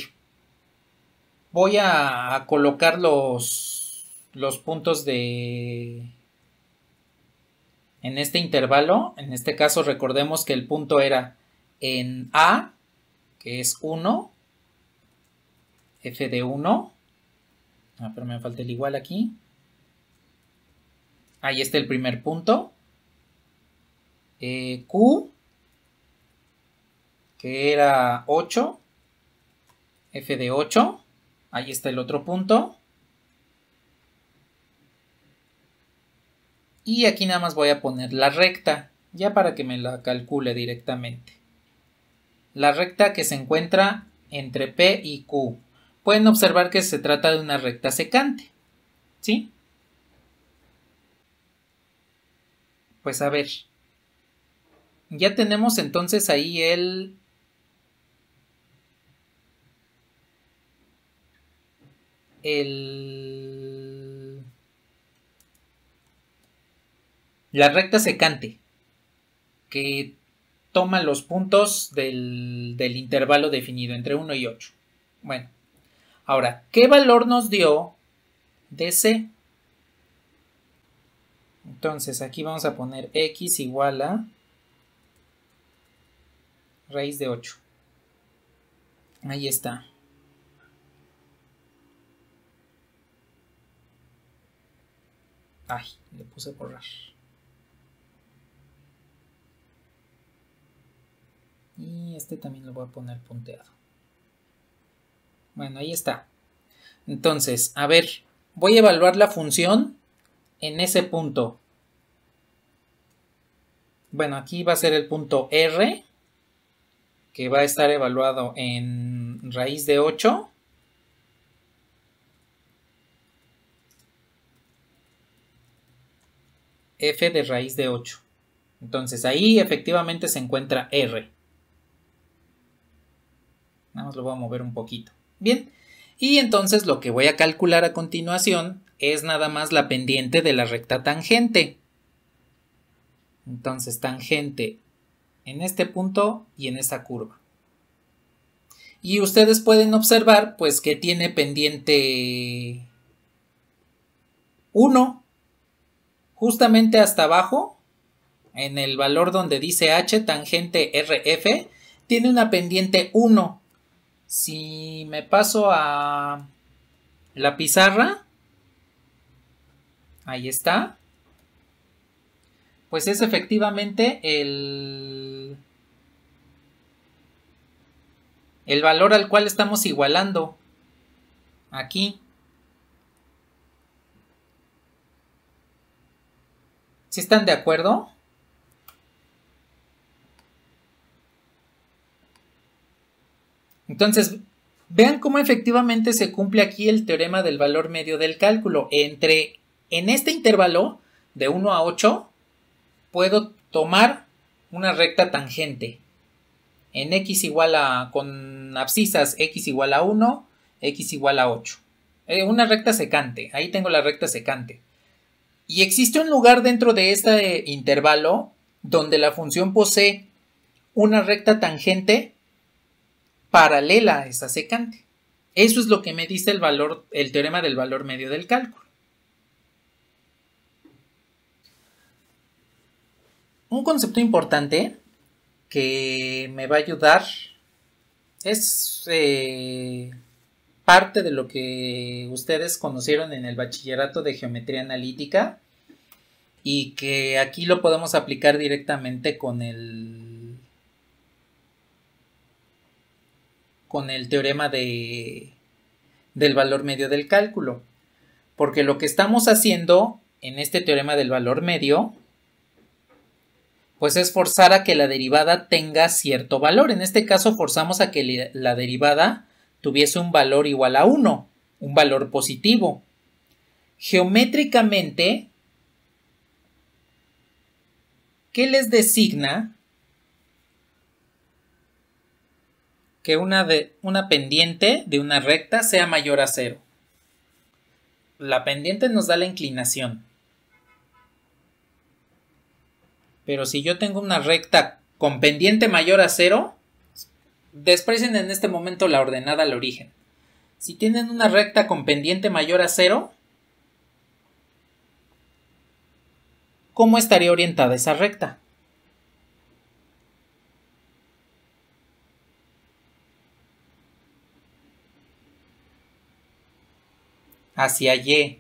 voy a, colocar los, los puntos de... En este intervalo, en este caso recordemos que el punto era en A, que es 1, F de 1, ah, pero me falta el igual aquí, ahí está el primer punto, eh, Q, que era 8, f de 8, ahí está el otro punto. Y aquí nada más voy a poner la recta, ya para que me la calcule directamente. La recta que se encuentra entre P y Q. Pueden observar que se trata de una recta secante, ¿sí? Pues a ver, ya tenemos entonces ahí el la recta secante que toma los puntos del, del intervalo definido entre 1 y 8. Bueno, ahora, ¿qué valor nos dio de Entonces aquí vamos a poner x igual a raíz de 8. Ahí está. Ay, le puse borrar. Y este también lo voy a poner punteado. Bueno, ahí está. Entonces, a ver, voy a evaluar la función en ese punto. Bueno, aquí va a ser el punto R, que va a estar evaluado en raíz de 8. f de raíz de 8. Entonces ahí efectivamente se encuentra r. Vamos, lo voy a mover un poquito. Bien, y entonces lo que voy a calcular a continuación es nada más la pendiente de la recta tangente. Entonces tangente en este punto y en esta curva. Y ustedes pueden observar pues que tiene pendiente 1 justamente hasta abajo, en el valor donde dice H, tangente RF, tiene una pendiente 1. Si me paso a la pizarra, ahí está, pues es efectivamente el, el valor al cual estamos igualando aquí. ¿Sí están de acuerdo? Entonces, vean cómo efectivamente se cumple aquí el teorema del valor medio del cálculo. Entre, en este intervalo, de 1 a 8, puedo tomar una recta tangente. En x igual a, con abscisas, x igual a 1, x igual a 8. Eh, una recta secante, ahí tengo la recta secante. Y existe un lugar dentro de este intervalo donde la función posee una recta tangente paralela a esta secante. Eso es lo que me dice el valor, el teorema del valor medio del cálculo. Un concepto importante que me va a ayudar es eh, parte de lo que ustedes conocieron en el bachillerato de geometría analítica y que aquí lo podemos aplicar directamente con el con el teorema de del valor medio del cálculo, porque lo que estamos haciendo en este teorema del valor medio pues es forzar a que la derivada tenga cierto valor. En este caso forzamos a que la derivada tuviese un valor igual a 1, un valor positivo. Geométricamente, ¿qué les designa que una, de, una pendiente de una recta sea mayor a 0? La pendiente nos da la inclinación. Pero si yo tengo una recta con pendiente mayor a 0, Desprecien en este momento la ordenada al origen. Si tienen una recta con pendiente mayor a cero, ¿cómo estaría orientada esa recta? Hacia Y.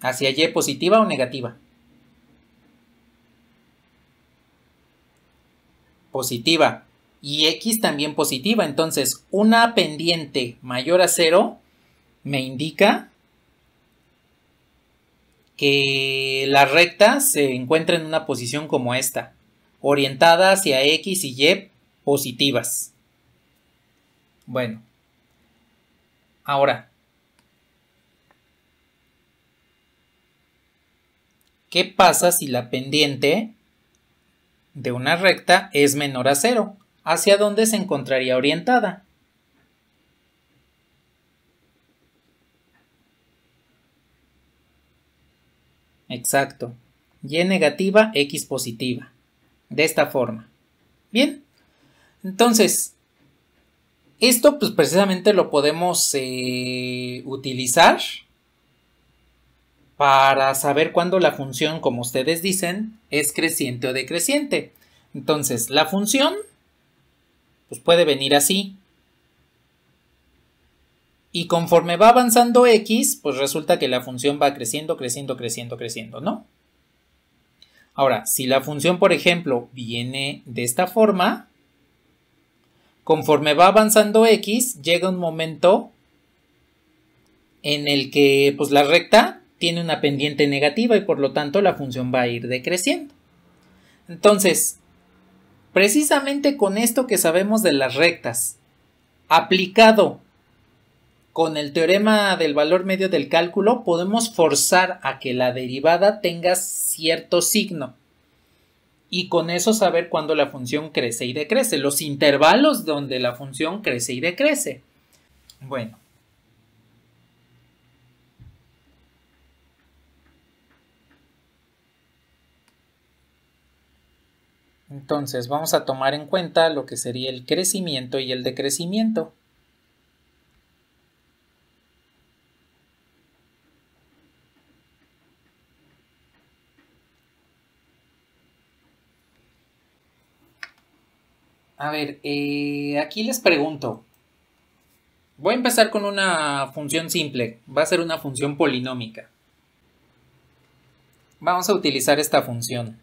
¿Hacia Y positiva o negativa? positiva y X también positiva. Entonces, una pendiente mayor a cero me indica que la recta se encuentra en una posición como esta, orientada hacia X y Y positivas. Bueno, ahora, ¿qué pasa si la pendiente de una recta es menor a cero, hacia dónde se encontraría orientada. Exacto. Y negativa, X positiva. De esta forma. Bien. Entonces, esto pues precisamente lo podemos eh, utilizar para saber cuándo la función, como ustedes dicen, es creciente o decreciente. Entonces, la función pues puede venir así. Y conforme va avanzando x, pues resulta que la función va creciendo, creciendo, creciendo, creciendo, ¿no? Ahora, si la función, por ejemplo, viene de esta forma, conforme va avanzando x, llega un momento en el que pues la recta tiene una pendiente negativa y por lo tanto la función va a ir decreciendo. Entonces, precisamente con esto que sabemos de las rectas, aplicado con el teorema del valor medio del cálculo, podemos forzar a que la derivada tenga cierto signo y con eso saber cuándo la función crece y decrece, los intervalos donde la función crece y decrece. Bueno, Entonces vamos a tomar en cuenta lo que sería el crecimiento y el decrecimiento. A ver, eh, aquí les pregunto. Voy a empezar con una función simple. Va a ser una función polinómica. Vamos a utilizar esta función.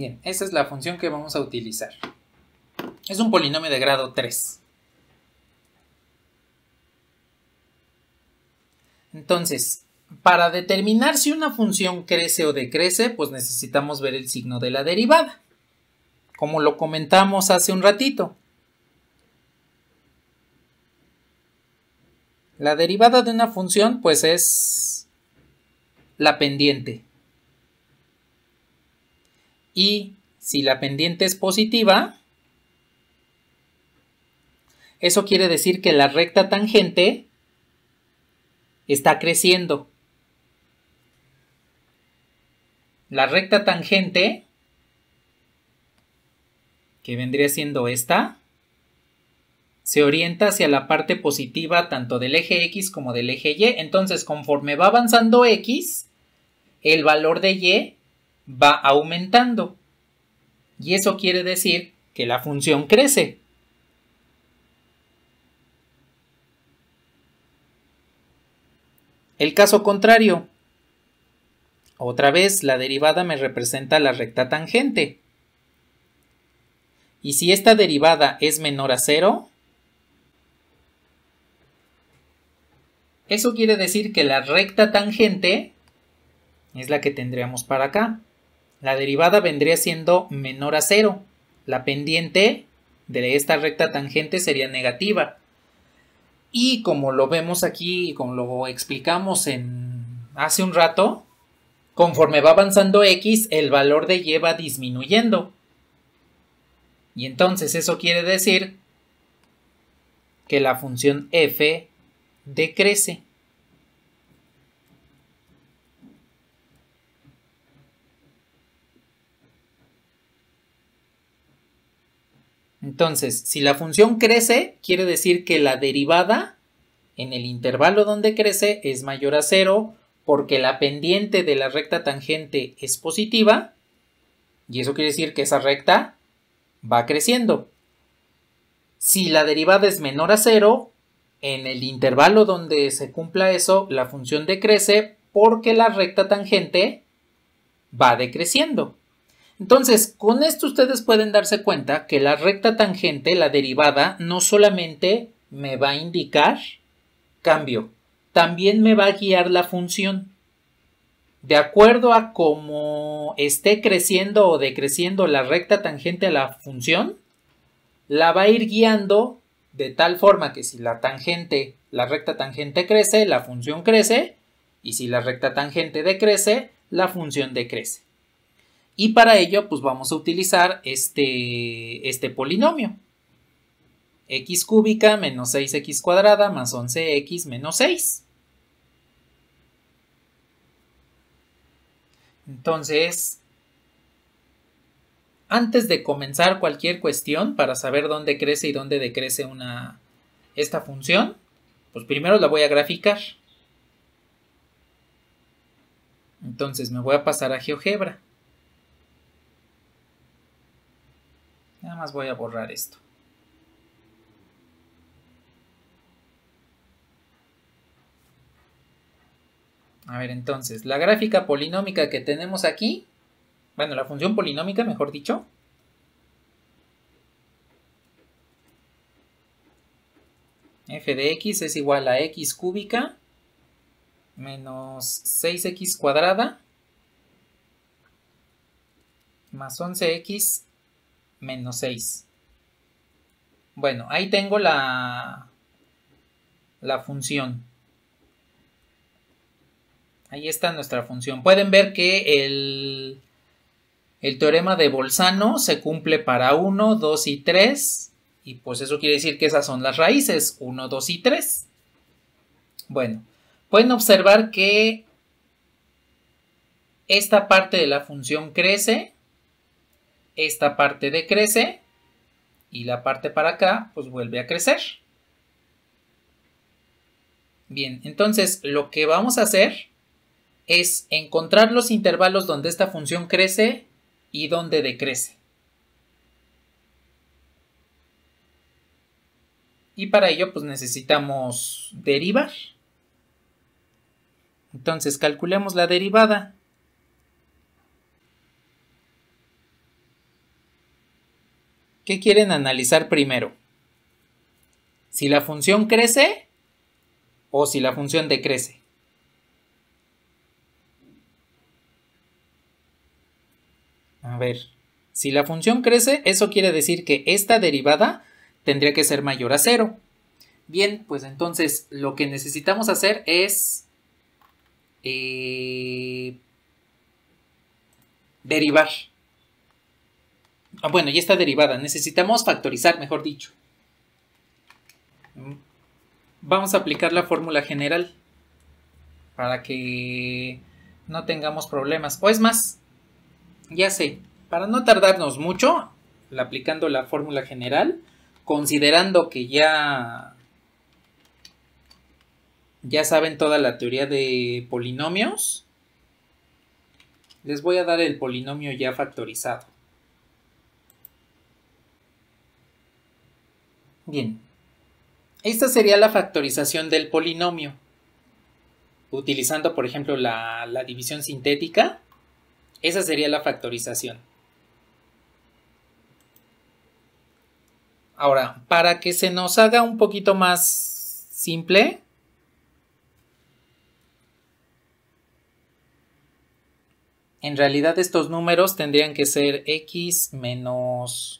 Bien, esa es la función que vamos a utilizar. Es un polinomio de grado 3. Entonces, para determinar si una función crece o decrece, pues necesitamos ver el signo de la derivada, como lo comentamos hace un ratito. La derivada de una función, pues es la pendiente. Y si la pendiente es positiva, eso quiere decir que la recta tangente está creciendo. La recta tangente, que vendría siendo esta, se orienta hacia la parte positiva tanto del eje X como del eje Y. Entonces, conforme va avanzando X, el valor de Y va aumentando. Y eso quiere decir que la función crece. El caso contrario. Otra vez la derivada me representa la recta tangente. Y si esta derivada es menor a cero, eso quiere decir que la recta tangente es la que tendríamos para acá. La derivada vendría siendo menor a cero. La pendiente de esta recta tangente sería negativa. Y como lo vemos aquí, como lo explicamos en hace un rato, conforme va avanzando x, el valor de y va disminuyendo. Y entonces eso quiere decir que la función f decrece. Entonces, si la función crece, quiere decir que la derivada en el intervalo donde crece es mayor a cero porque la pendiente de la recta tangente es positiva y eso quiere decir que esa recta va creciendo. Si la derivada es menor a cero, en el intervalo donde se cumpla eso, la función decrece porque la recta tangente va decreciendo. Entonces, con esto ustedes pueden darse cuenta que la recta tangente, la derivada, no solamente me va a indicar cambio, también me va a guiar la función. De acuerdo a cómo esté creciendo o decreciendo la recta tangente a la función, la va a ir guiando de tal forma que si la tangente, la recta tangente crece, la función crece, y si la recta tangente decrece, la función decrece. Y para ello, pues vamos a utilizar este, este polinomio. x cúbica menos 6x cuadrada más 11x menos 6. Entonces, antes de comenzar cualquier cuestión para saber dónde crece y dónde decrece una, esta función, pues primero la voy a graficar. Entonces me voy a pasar a GeoGebra. Nada más voy a borrar esto. A ver, entonces, la gráfica polinómica que tenemos aquí, bueno, la función polinómica, mejor dicho, f de x es igual a x cúbica menos 6x cuadrada más 11x menos 6. Bueno, ahí tengo la, la función. Ahí está nuestra función. Pueden ver que el, el teorema de Bolzano se cumple para 1, 2 y 3. Y pues eso quiere decir que esas son las raíces, 1, 2 y 3. Bueno, pueden observar que esta parte de la función crece esta parte decrece y la parte para acá pues vuelve a crecer. Bien, entonces lo que vamos a hacer es encontrar los intervalos donde esta función crece y donde decrece. Y para ello pues necesitamos derivar. Entonces calculemos la derivada. ¿Qué quieren analizar primero? Si la función crece o si la función decrece. A ver, si la función crece, eso quiere decir que esta derivada tendría que ser mayor a cero. Bien, pues entonces lo que necesitamos hacer es eh, derivar. Ah, bueno, y esta derivada. Necesitamos factorizar, mejor dicho. Vamos a aplicar la fórmula general para que no tengamos problemas. O es más, ya sé, para no tardarnos mucho, aplicando la fórmula general, considerando que ya, ya saben toda la teoría de polinomios, les voy a dar el polinomio ya factorizado. Bien, esta sería la factorización del polinomio. Utilizando, por ejemplo, la, la división sintética, esa sería la factorización. Ahora, para que se nos haga un poquito más simple, en realidad estos números tendrían que ser x menos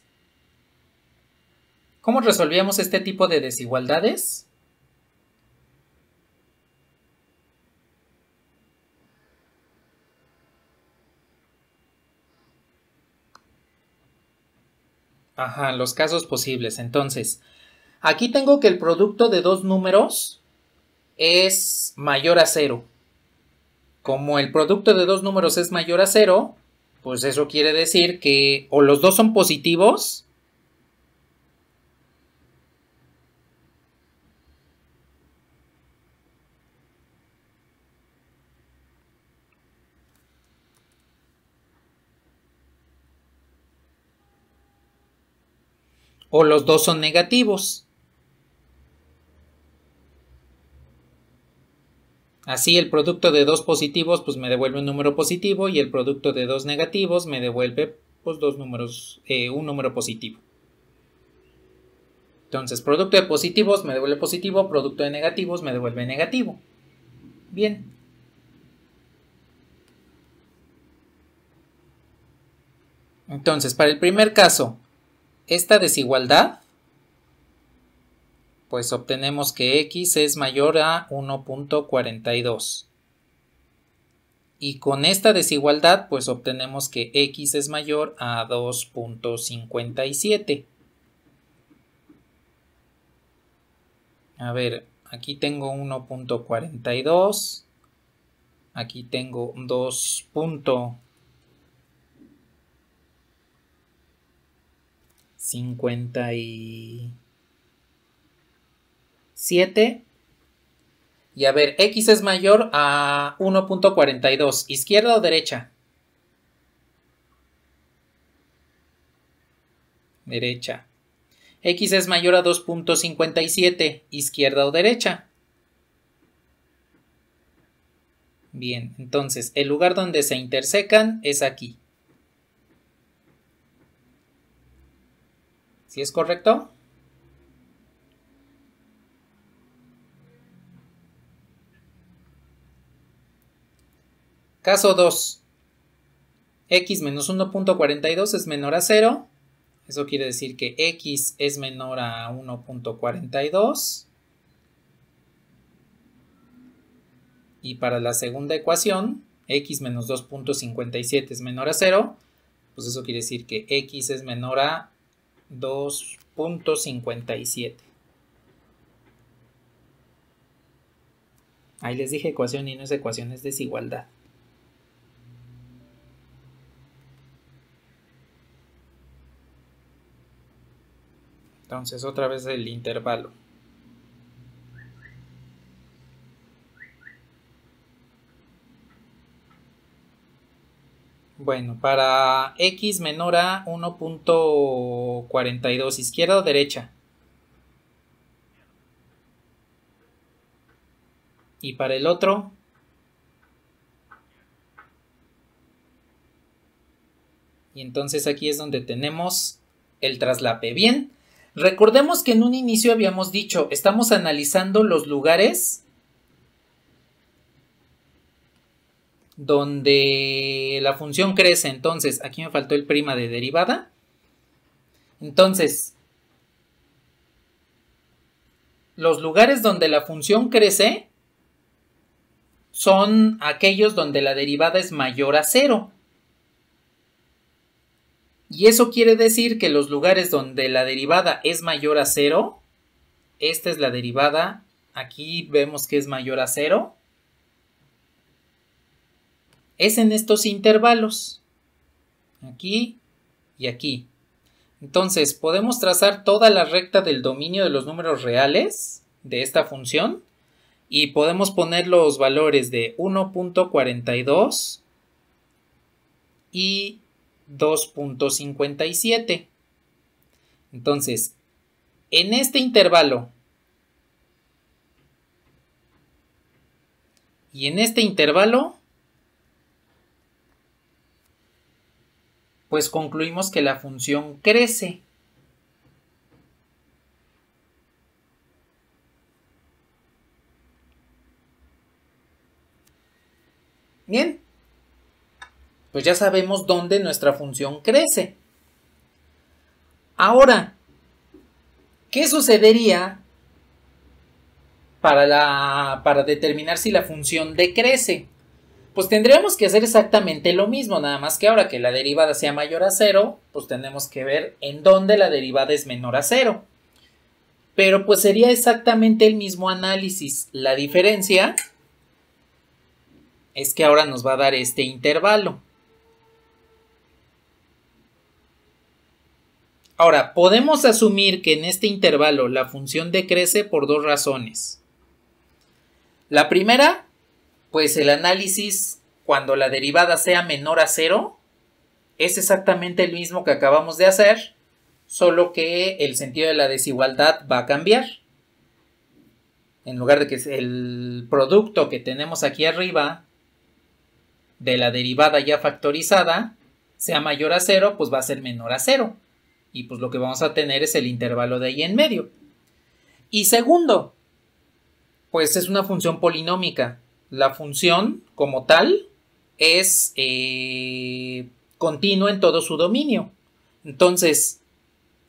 ¿Cómo resolvíamos este tipo de desigualdades? Ajá, los casos posibles. Entonces, aquí tengo que el producto de dos números es mayor a cero. Como el producto de dos números es mayor a cero, pues eso quiere decir que o los dos son positivos o los dos son negativos. Así el producto de dos positivos pues me devuelve un número positivo y el producto de dos negativos me devuelve pues, dos números, eh, un número positivo. Entonces, producto de positivos me devuelve positivo, producto de negativos me devuelve negativo. Bien. Entonces, para el primer caso, esta desigualdad, pues obtenemos que x es mayor a 1.42. Y con esta desigualdad, pues obtenemos que x es mayor a 2.57. A ver, aquí tengo 1.42, aquí tengo 2. 57. Y a ver, x es mayor a 1.42. ¿Izquierda o derecha? Derecha. x es mayor a 2.57. ¿Izquierda o derecha? Bien, entonces el lugar donde se intersecan es aquí. ¿Sí es correcto? Caso 2. x menos 1.42 es menor a 0. Eso quiere decir que x es menor a 1.42. Y para la segunda ecuación, x menos 2.57 es menor a 0. Pues eso quiere decir que x es menor a 2.57. Ahí les dije ecuación y no es ecuación, es desigualdad. Entonces otra vez el intervalo. Bueno, para x menor a 1.42, izquierda o derecha. Y para el otro, Y entonces aquí es donde tenemos el traslape. Bien, recordemos que en un inicio habíamos dicho, estamos analizando los lugares donde la función crece. Entonces, aquí me faltó el prima de derivada. Entonces, los lugares donde la función crece son aquellos donde la derivada es mayor a cero. Y eso quiere decir que los lugares donde la derivada es mayor a cero, esta es la derivada, aquí vemos que es mayor a cero, es en estos intervalos. Aquí y aquí. Entonces, podemos trazar toda la recta del dominio de los números reales de esta función y podemos poner los valores de 1.42 y 2.57. Entonces, en este intervalo y en este intervalo pues concluimos que la función crece. Bien, pues ya sabemos dónde nuestra función crece. Ahora, ¿qué sucedería para, la, para determinar si la función decrece? pues tendríamos que hacer exactamente lo mismo, nada más que ahora que la derivada sea mayor a cero, pues tenemos que ver en dónde la derivada es menor a cero. Pero pues sería exactamente el mismo análisis. La diferencia es que ahora nos va a dar este intervalo. Ahora, podemos asumir que en este intervalo la función decrece por dos razones. La primera pues el análisis cuando la derivada sea menor a cero es exactamente el mismo que acabamos de hacer, solo que el sentido de la desigualdad va a cambiar. En lugar de que el producto que tenemos aquí arriba de la derivada ya factorizada sea mayor a cero, pues va a ser menor a cero. Y pues lo que vamos a tener es el intervalo de ahí en medio. Y segundo, pues es una función polinómica la función como tal es eh, continua en todo su dominio. Entonces,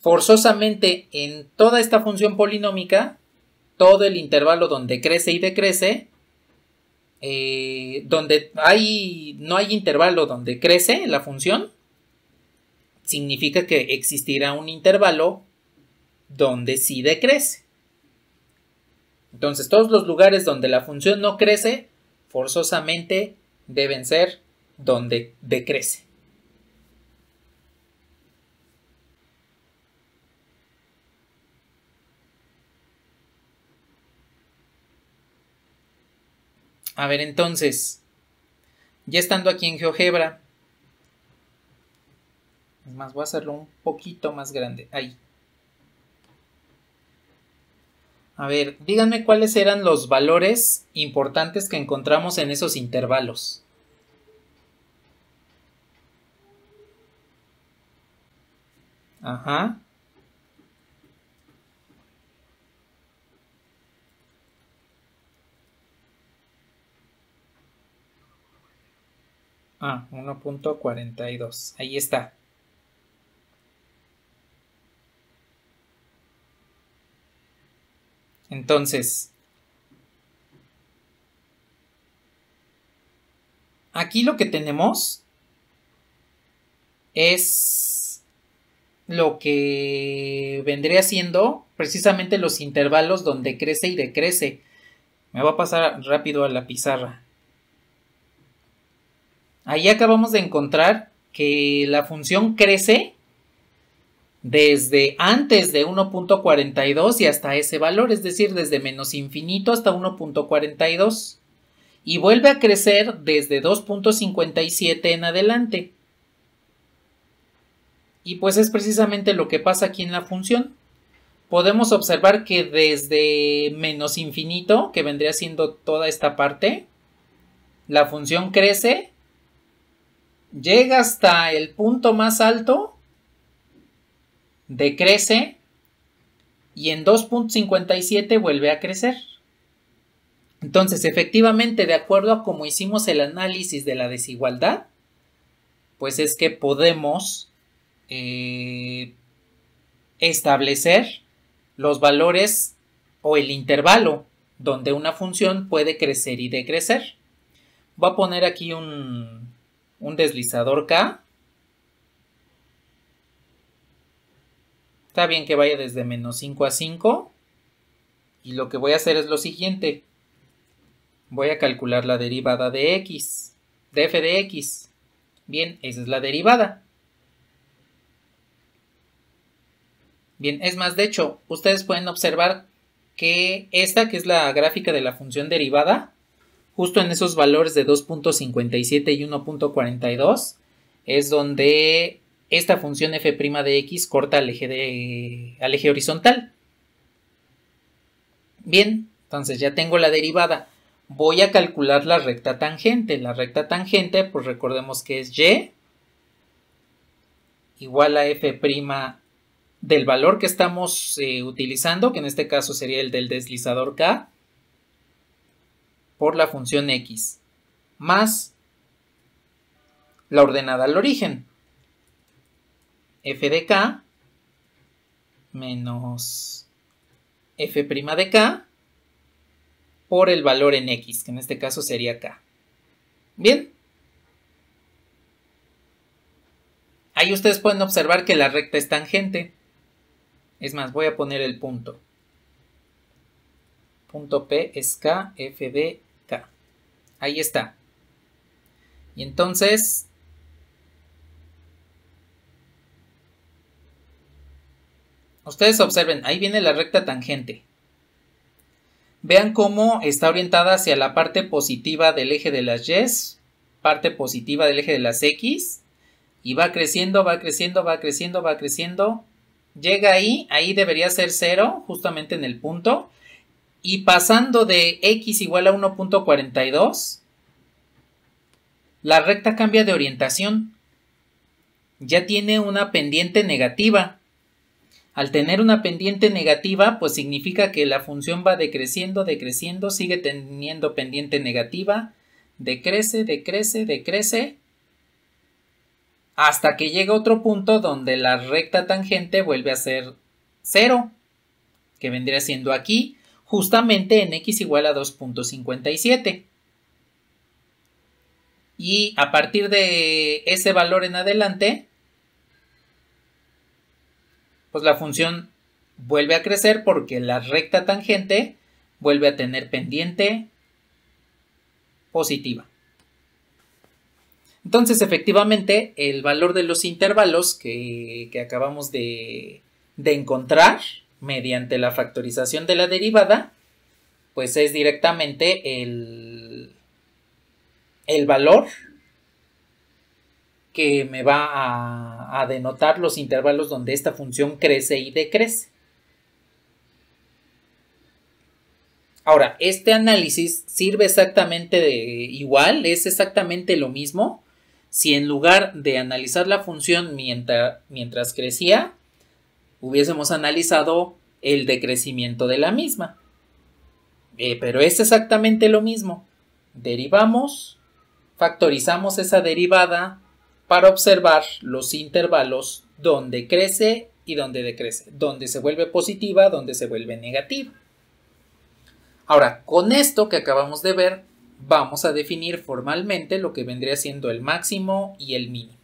forzosamente en toda esta función polinómica, todo el intervalo donde crece y decrece, eh, donde hay, no hay intervalo donde crece la función, significa que existirá un intervalo donde sí decrece. Entonces, todos los lugares donde la función no crece forzosamente deben ser donde decrece. A ver, entonces, ya estando aquí en GeoGebra, es más, voy a hacerlo un poquito más grande, ahí. A ver, díganme cuáles eran los valores importantes que encontramos en esos intervalos. Ajá. Ah, 1.42. Ahí está. Entonces, aquí lo que tenemos es lo que vendría siendo precisamente los intervalos donde crece y decrece. Me va a pasar rápido a la pizarra. Ahí acabamos de encontrar que la función crece desde antes de 1.42 y hasta ese valor, es decir, desde menos infinito hasta 1.42 y vuelve a crecer desde 2.57 en adelante. Y pues es precisamente lo que pasa aquí en la función. Podemos observar que desde menos infinito, que vendría siendo toda esta parte, la función crece, llega hasta el punto más alto decrece y en 2.57 vuelve a crecer. Entonces, efectivamente, de acuerdo a cómo hicimos el análisis de la desigualdad, pues es que podemos eh, establecer los valores o el intervalo donde una función puede crecer y decrecer. Voy a poner aquí un, un deslizador K Está bien que vaya desde menos 5 a 5. Y lo que voy a hacer es lo siguiente. Voy a calcular la derivada de x, de f de x. Bien, esa es la derivada. Bien, es más, de hecho, ustedes pueden observar que esta, que es la gráfica de la función derivada, justo en esos valores de 2.57 y 1.42, es donde esta función f' de x corta al eje, horizontal. Bien, entonces ya tengo la derivada. Voy a calcular la recta tangente. La recta tangente, pues recordemos que es y igual a f' del valor que estamos eh, utilizando, que en este caso sería el del deslizador k, por la función x, más la ordenada al origen f de k menos f' de k por el valor en x, que en este caso sería k. Bien. Ahí ustedes pueden observar que la recta es tangente. Es más, voy a poner el punto. Punto P es K, F de K. Ahí está. Y entonces Ustedes observen, ahí viene la recta tangente. Vean cómo está orientada hacia la parte positiva del eje de las Y, parte positiva del eje de las X, y va creciendo, va creciendo, va creciendo, va creciendo. Llega ahí, ahí debería ser 0, justamente en el punto, y pasando de X igual a 1.42, la recta cambia de orientación. Ya tiene una pendiente negativa. Al tener una pendiente negativa, pues significa que la función va decreciendo, decreciendo, sigue teniendo pendiente negativa, decrece, decrece, decrece, hasta que llega otro punto donde la recta tangente vuelve a ser cero, que vendría siendo aquí, justamente en x igual a 2.57. Y a partir de ese valor en adelante, pues la función vuelve a crecer porque la recta tangente vuelve a tener pendiente positiva. Entonces, efectivamente, el valor de los intervalos que, acabamos de, encontrar mediante la factorización de la derivada, pues es directamente el valor que me va a, denotar los intervalos donde esta función crece y decrece. Ahora, este análisis sirve exactamente de igual, es exactamente lo mismo. Si en lugar de analizar la función mientras, mientras crecía, hubiésemos analizado el decrecimiento de la misma. Eh, pero es exactamente lo mismo. Derivamos, factorizamos esa derivada para observar los intervalos donde crece y donde decrece, donde se vuelve positiva, donde se vuelve negativa. Ahora, con esto que acabamos de ver, vamos a definir formalmente lo que vendría siendo el máximo y el mínimo.